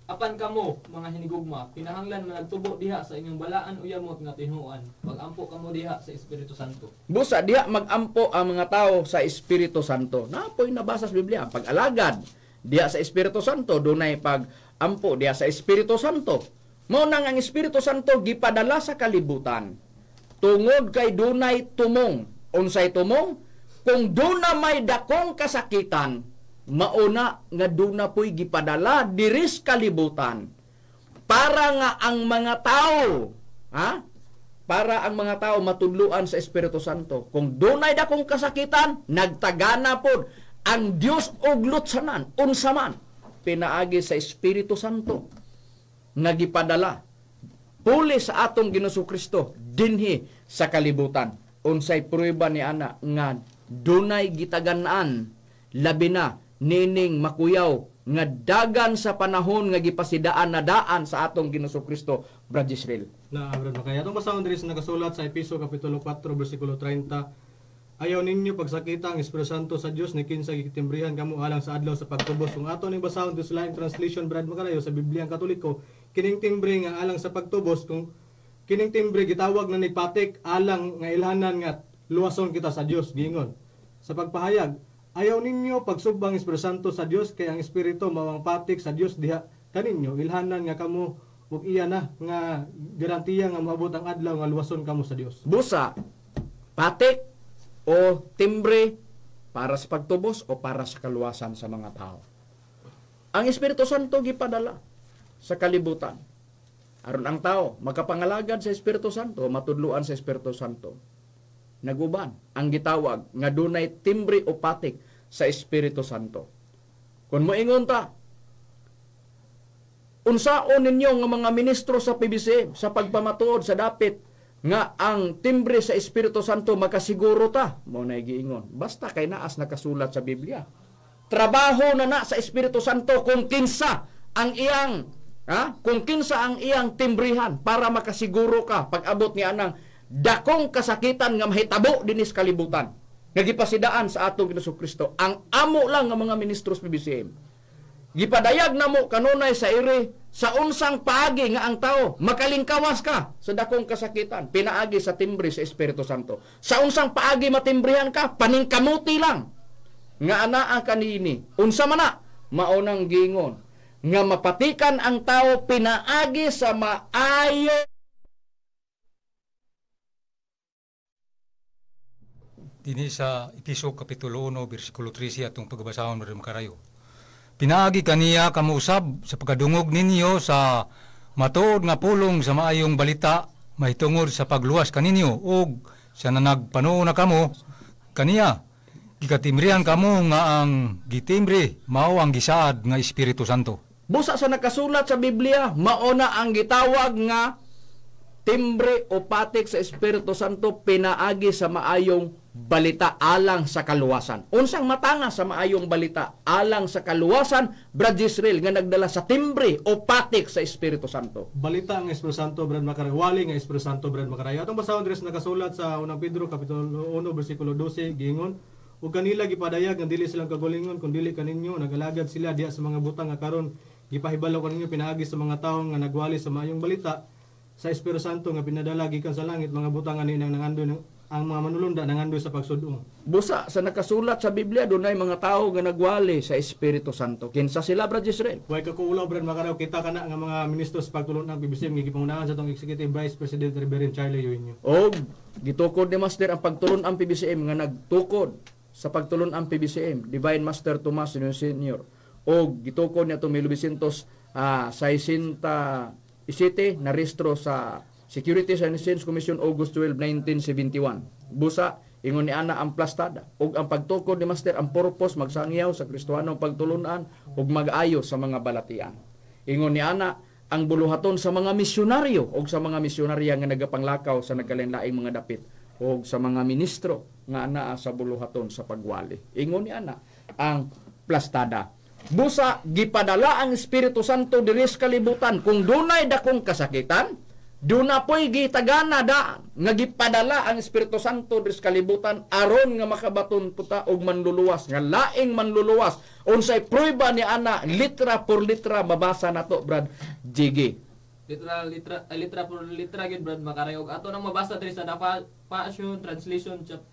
Apan kamo, mga hinigugma, pinahanglan na nagtubo diha sa inyong balaan o yamot nga tinuan. Pagampo kamo diha sa Espiritu Santo. Busa, diha magampo ang mga tao sa Espiritu Santo. Napoy nabasa sa Biblia, pag-alagad diha sa Espiritu Santo, dunay pag-ampo diha sa Espiritu Santo. Mao nang ang Espiritu Santo gipadala sa kalibutan. Tungod kay dunay tumong. Unsay tumong? Kung doon na may dakong kasakitan, mauna nga doon na po'y gipadala diris kalibutan para nga ang mga tao ha para ang mga tao matudluan sa Espiritu Santo kung dunay dakong kasakitan nagtagana pod ang Dios og lutsanan unsaman, pinaagi sa Espiritu Santo nga gipadala puli sa atong Ginoo Kristo dinhi sa kalibutan unsay pruweba ni ana nga dunay gitaganaan labi na nining makuyaw nga dagan sa panahon nga gipasidaan na daan sa atong Ginoo Kristo Brad Israel. Na Brad Makaya atong basahon diri sa nakasulat sa Episo kapitulo 4 bersikulo 30 Ayaw ninyo pagsakita ang Espiritu Santo sa Dios ni kinsa gitimbrihan kamo alang sa adlaw sa pagtubos. Kung ato ning basahon diri sa translation Brad Makarayo sa Biblia ang Katoliko kining timbre nga alang sa pagtubos kung kining timbre gitawag na ni patik alang nga ilhanan nga luwason kita sa Dios giingon. Sa pagpahayag, ayaw ninyo pagsubang espresanto sa Dios kay ang Espiritu mawang patik sa Dios diha kaninyo ilhanan nga kamo ug iya na nga garantiya nga maabot ang adlaw nga luwason kamo sa Dios. Busa, patik o timbre para sa pagtubos o para sa kaluwasan sa mga tao. Ang Espiritu Santo gipadala sa kalibutan. Aron ang tao magkapangalagad sa Espiritu Santo, matudluan sa Espiritu Santo naguban ang gitawag nga dunay timbre opatik sa Espiritu Santo. Kung moingon ta, unsaon ninyo nga mga ministro sa PBC sa pagpamatuod sa dapit nga ang timbre sa Espiritu Santo makasiguro ta mo na giingon basta kay naas nakasulat sa Biblia trabaho na na sa Espiritu Santo kung kinsa ang iyang ha kung kinsa ang iyang timbrehan para makasiguro ka pag abot ni anang dakong kasakitan nga mahitabo dinis kalibutan nga gipasidaan sa atong Ginoo Kristo ang amo lang nga mga ministro sa PBCM gipadayag namo kanunay sa ire sa unsang paagi nga ang tao makalingkawas ka sa dakong kasakitan pinaagi sa timbre sa Espiritu Santo sa unsang paagi matimbrihan ka paningkamuti lang nga anaa kanini unsa mana na maunang gingon nga mapatikan ang tao pinaagi sa maayo dinhi sa Episo Kapitulo 1, versikulo 13 atong pagbasahon mo karayo. Pinaagi kaniya kamusab sa pagadungog ninyo sa matuod nga pulong sa maayong balita mahitungod sa pagluwas kaninyo o sa nanagpanuo na kamo kaniya gigatimrihan kamo nga ang gitimbre mao ang gisaad nga Espiritu Santo. Busa sa nakasulat sa Biblia mao na ang gitawag nga timbre o patik sa Espiritu Santo pinaagi sa maayong balita alang sa kaluwasan. Unsang matanga sa maayong balita alang sa kaluwasan, Brad Israel, nga nagdala sa timbre o patik sa Espiritu Santo. Balita ang Espiritu Santo, Brad Macaray. Wali nga Espiritu Santo, Brad Macaray. Atong basahon dress nakasulat sa 1 Pedro, Kapitulo 1, versikulo 12, gingon, ug kanila gipadayag ang dili silang kagulingon kun dili kaninyo nagalagad sila diha sa mga butang nga karon gipahibalo kaninyo pinaagi sa mga tawo nga nagwali sa maayong balita sa Espiritu Santo nga pinadala gikan sa langit mga butang nga ninang nangandon ang mga manulunda nangandoy sa pagsudong. Busa sa nakasulat sa Biblia dunay mga tao nga nagwali sa Espiritu Santo. Kinsa sila brad Israel? Way ka kuulaw brad makaraw kita kana nga mga ministro sa pagtulon ng PBCM nga sa atong Executive Vice President Reverend Charlie Yuinyo. Og gitukod ni Master ang pagtulon ang PBCM nga nagtukod sa pagtulon ang PBCM Divine Master Tomas Senior. Og gitukod niya to 1900 uh, sa isinta isite na restro sa Securities and Exchange Commission August 12, 1971. Busa, ingon ni ana ang plastada ug ang pagtukod ni Master ang purpose magsangyaw sa Kristohanong pagtulunan ug mag-ayo sa mga balatian. Ingon ni ana ang buluhaton sa mga misyonaryo ug sa mga misyonarya nga nagapanglakaw sa nagkalinlaing mga dapit ug sa mga ministro nga naa sa buluhaton sa pagwali. Ingon ni ana ang plastada Busa gipadala ang Espiritu Santo diri sa kalibutan kung dunay dakong kasakitan, doon na po'y gitagana da nga gipadala ang Espiritu Santo dres kalibutan aron nga makabaton puta og manluluwas nga laing manluluwas unsay prueba ni ana litra por litra mabasa nato brad JG litra litra uh, litra por litra gid brad makarayog og ato nang mabasa diri sa Dafa Passion Translation chap,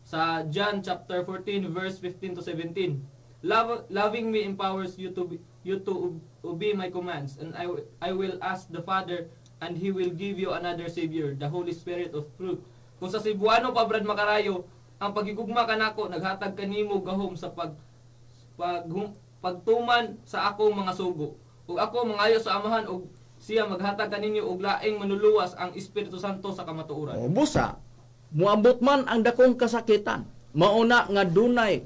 sa John chapter 14 verse 15 to 17 Love, loving me empowers you to be, you to obey my commands and I, I will ask the Father and He will give you another Savior, the Holy Spirit of truth. Kung sa Cebuano pa, Brad Makarayo, ang pagigugma kanako naghatag nimo gahom sa pag, pag pagtuman sa akong mga sugo ug ako mangayo sa amahan ug siya maghatag kaninyo og laing manuluwas ang Espiritu Santo sa kamatuoran. O busa, muabot man ang dakong kasakitan. Mauna nga dunay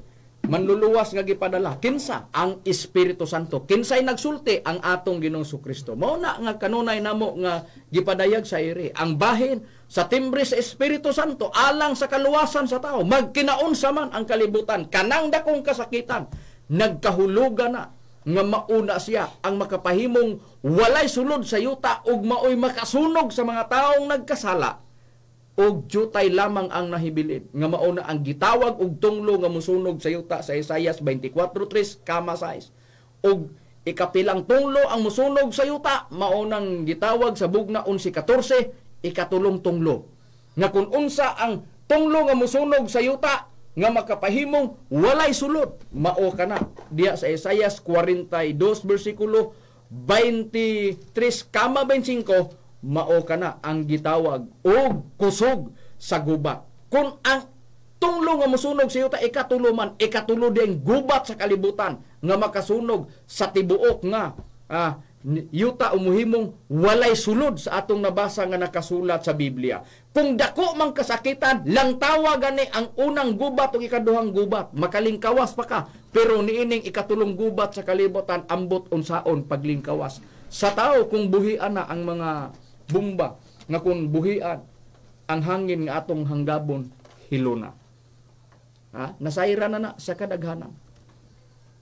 manluluwas nga gipadala kinsa ang Espiritu Santo kinsay nagsulti ang atong Ginoong Kristo mao na nga kanunay namo nga gipadayag sa iri ang bahin sa timbre sa Espiritu Santo alang sa kaluwasan sa tao magkinaunsa man ang kalibutan kanang dakong kasakitan nagkahulugan na nga mauna siya ang makapahimong walay sulod sa yuta ug maoy makasunog sa mga taong nagkasala og jutay lamang ang nahibilin nga mauna ang gitawag og tunglo nga musunog sa yuta sa Isaias 24:3 kama 6 og ikapilang tunglo ang musunog sa yuta maunang gitawag sa bugna 11:14 ikatulong tunglo nga kun unsa ang tunglo nga musunog sa yuta nga makapahimong walay sulod mao kana diha sa Isaias 42 bersikulo 23 kama 25 mao na ang gitawag og kusog sa gubat. Kung ang tunglo nga musunog sa yuta ikatulo man, ikatulo din gubat sa kalibutan nga makasunog sa tibuok nga ah, yuta umuhimong walay sulod sa atong nabasa nga nakasulat sa Biblia. Kung dako mang kasakitan, lang tawag gani ang unang gubat o ikaduhang gubat. Makalingkawas pa ka, pero niining ikatulong gubat sa kalibutan, ambot unsaon paglingkawas. Sa tao, kung buhian na ang mga bumba nga kun buhian ang hangin nga atong hanggabon hiluna. Ha? Nasayra na na sa kadaghanan.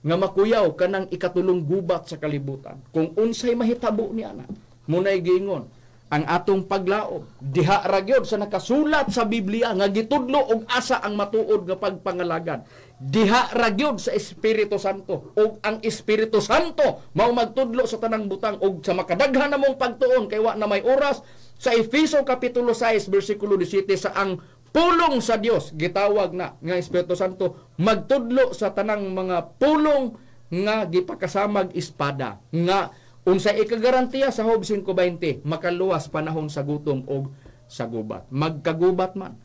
Nga makuyaw kanang ikatulong gubat sa kalibutan. Kung unsay mahitabo ni ana, munay gingon, ang atong paglaob diha ragyod sa nakasulat sa Biblia nga gitudlo og asa ang matuod nga pagpangalagan diha ra sa Espiritu Santo ug ang Espiritu Santo mao magtudlo sa tanang butang ug sa makadaghan namong pagtuon kay wa na may oras sa Efeso kapitulo 6 bersikulo 17 sa ang pulong sa Dios gitawag na nga Espiritu Santo magtudlo sa tanang mga pulong nga gipakasamag espada nga unsay ikagarantiya sa Hob 5:20 makaluwas panahon sa gutom og sa gubat magkagubat man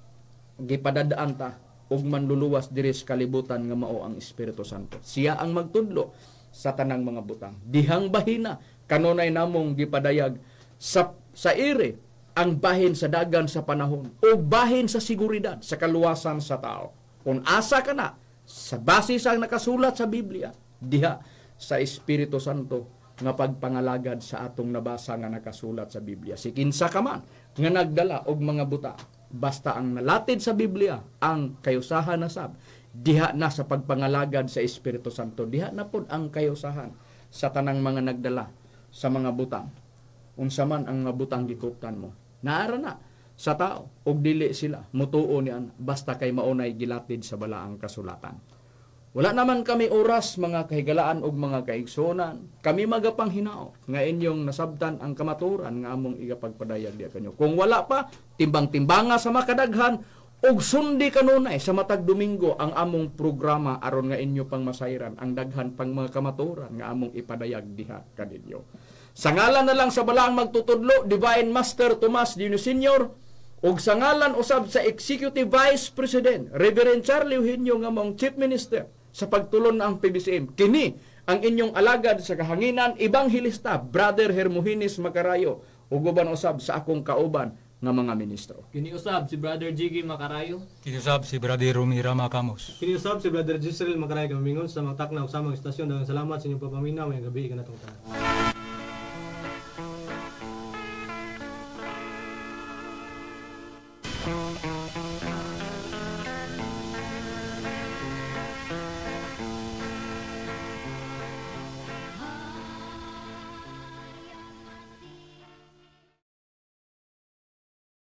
gipadadaan ta ug manluluwas diri sa kalibutan nga mao ang Espiritu Santo. Siya ang magtudlo sa tanang mga butang. Dihang bahina kanunay namong gipadayag sa sa ire ang bahin sa dagan sa panahon o bahin sa siguridad sa kaluwasan sa tao. Kung asa ka na sa basis ang nakasulat sa Biblia diha sa Espiritu Santo nga pagpangalagad sa atong nabasa nga nakasulat sa Biblia. Si kinsa ka man nga nagdala og mga buta Basta ang nalatid sa Biblia, ang kayusahan na sab. Diha na sa pagpangalagad sa Espiritu Santo. Diha na pod ang kayusahan sa tanang mga nagdala sa mga butang. Unsa man ang mga butang gikuptan mo. Naara na sa tao og dili sila mutuo ni basta kay maunay gilatid sa balaang kasulatan. Wala naman kami oras mga kahigalaan og mga kaigsonan. Kami magapang hinao nga inyong nasabtan ang kamaturan nga among igapagpadayag diya kanyo. Kung wala pa, timbang-timbanga sa makadaghan og sundi kanunay sa matag Domingo ang among programa aron nga inyo pang masayran ang daghan pang mga kamaturan nga among ipadayag diha kaninyo. Sa ngalan na lang sa balaang magtutudlo, Divine Master Tomas Dino Sr., og sa ngalan usab sa Executive Vice President, Reverend Charlie Eugenio nga among Chief Minister, sa pagtulon ng PBCM. Kini ang inyong alagad sa kahanginan, ibang hilista, Brother Hermogenes Macarayo, uguban usab sa akong kauban nga mga ministro. Kini usab si Brother Jiggy Kini usab si Brother Rumira Kini usab si Brother Gisrel Macarayo Gamimingon sa mga takna usamang istasyon. Dagang salamat sa inyong papaminaw ngayong gabi ikanatong tanan. Thank you.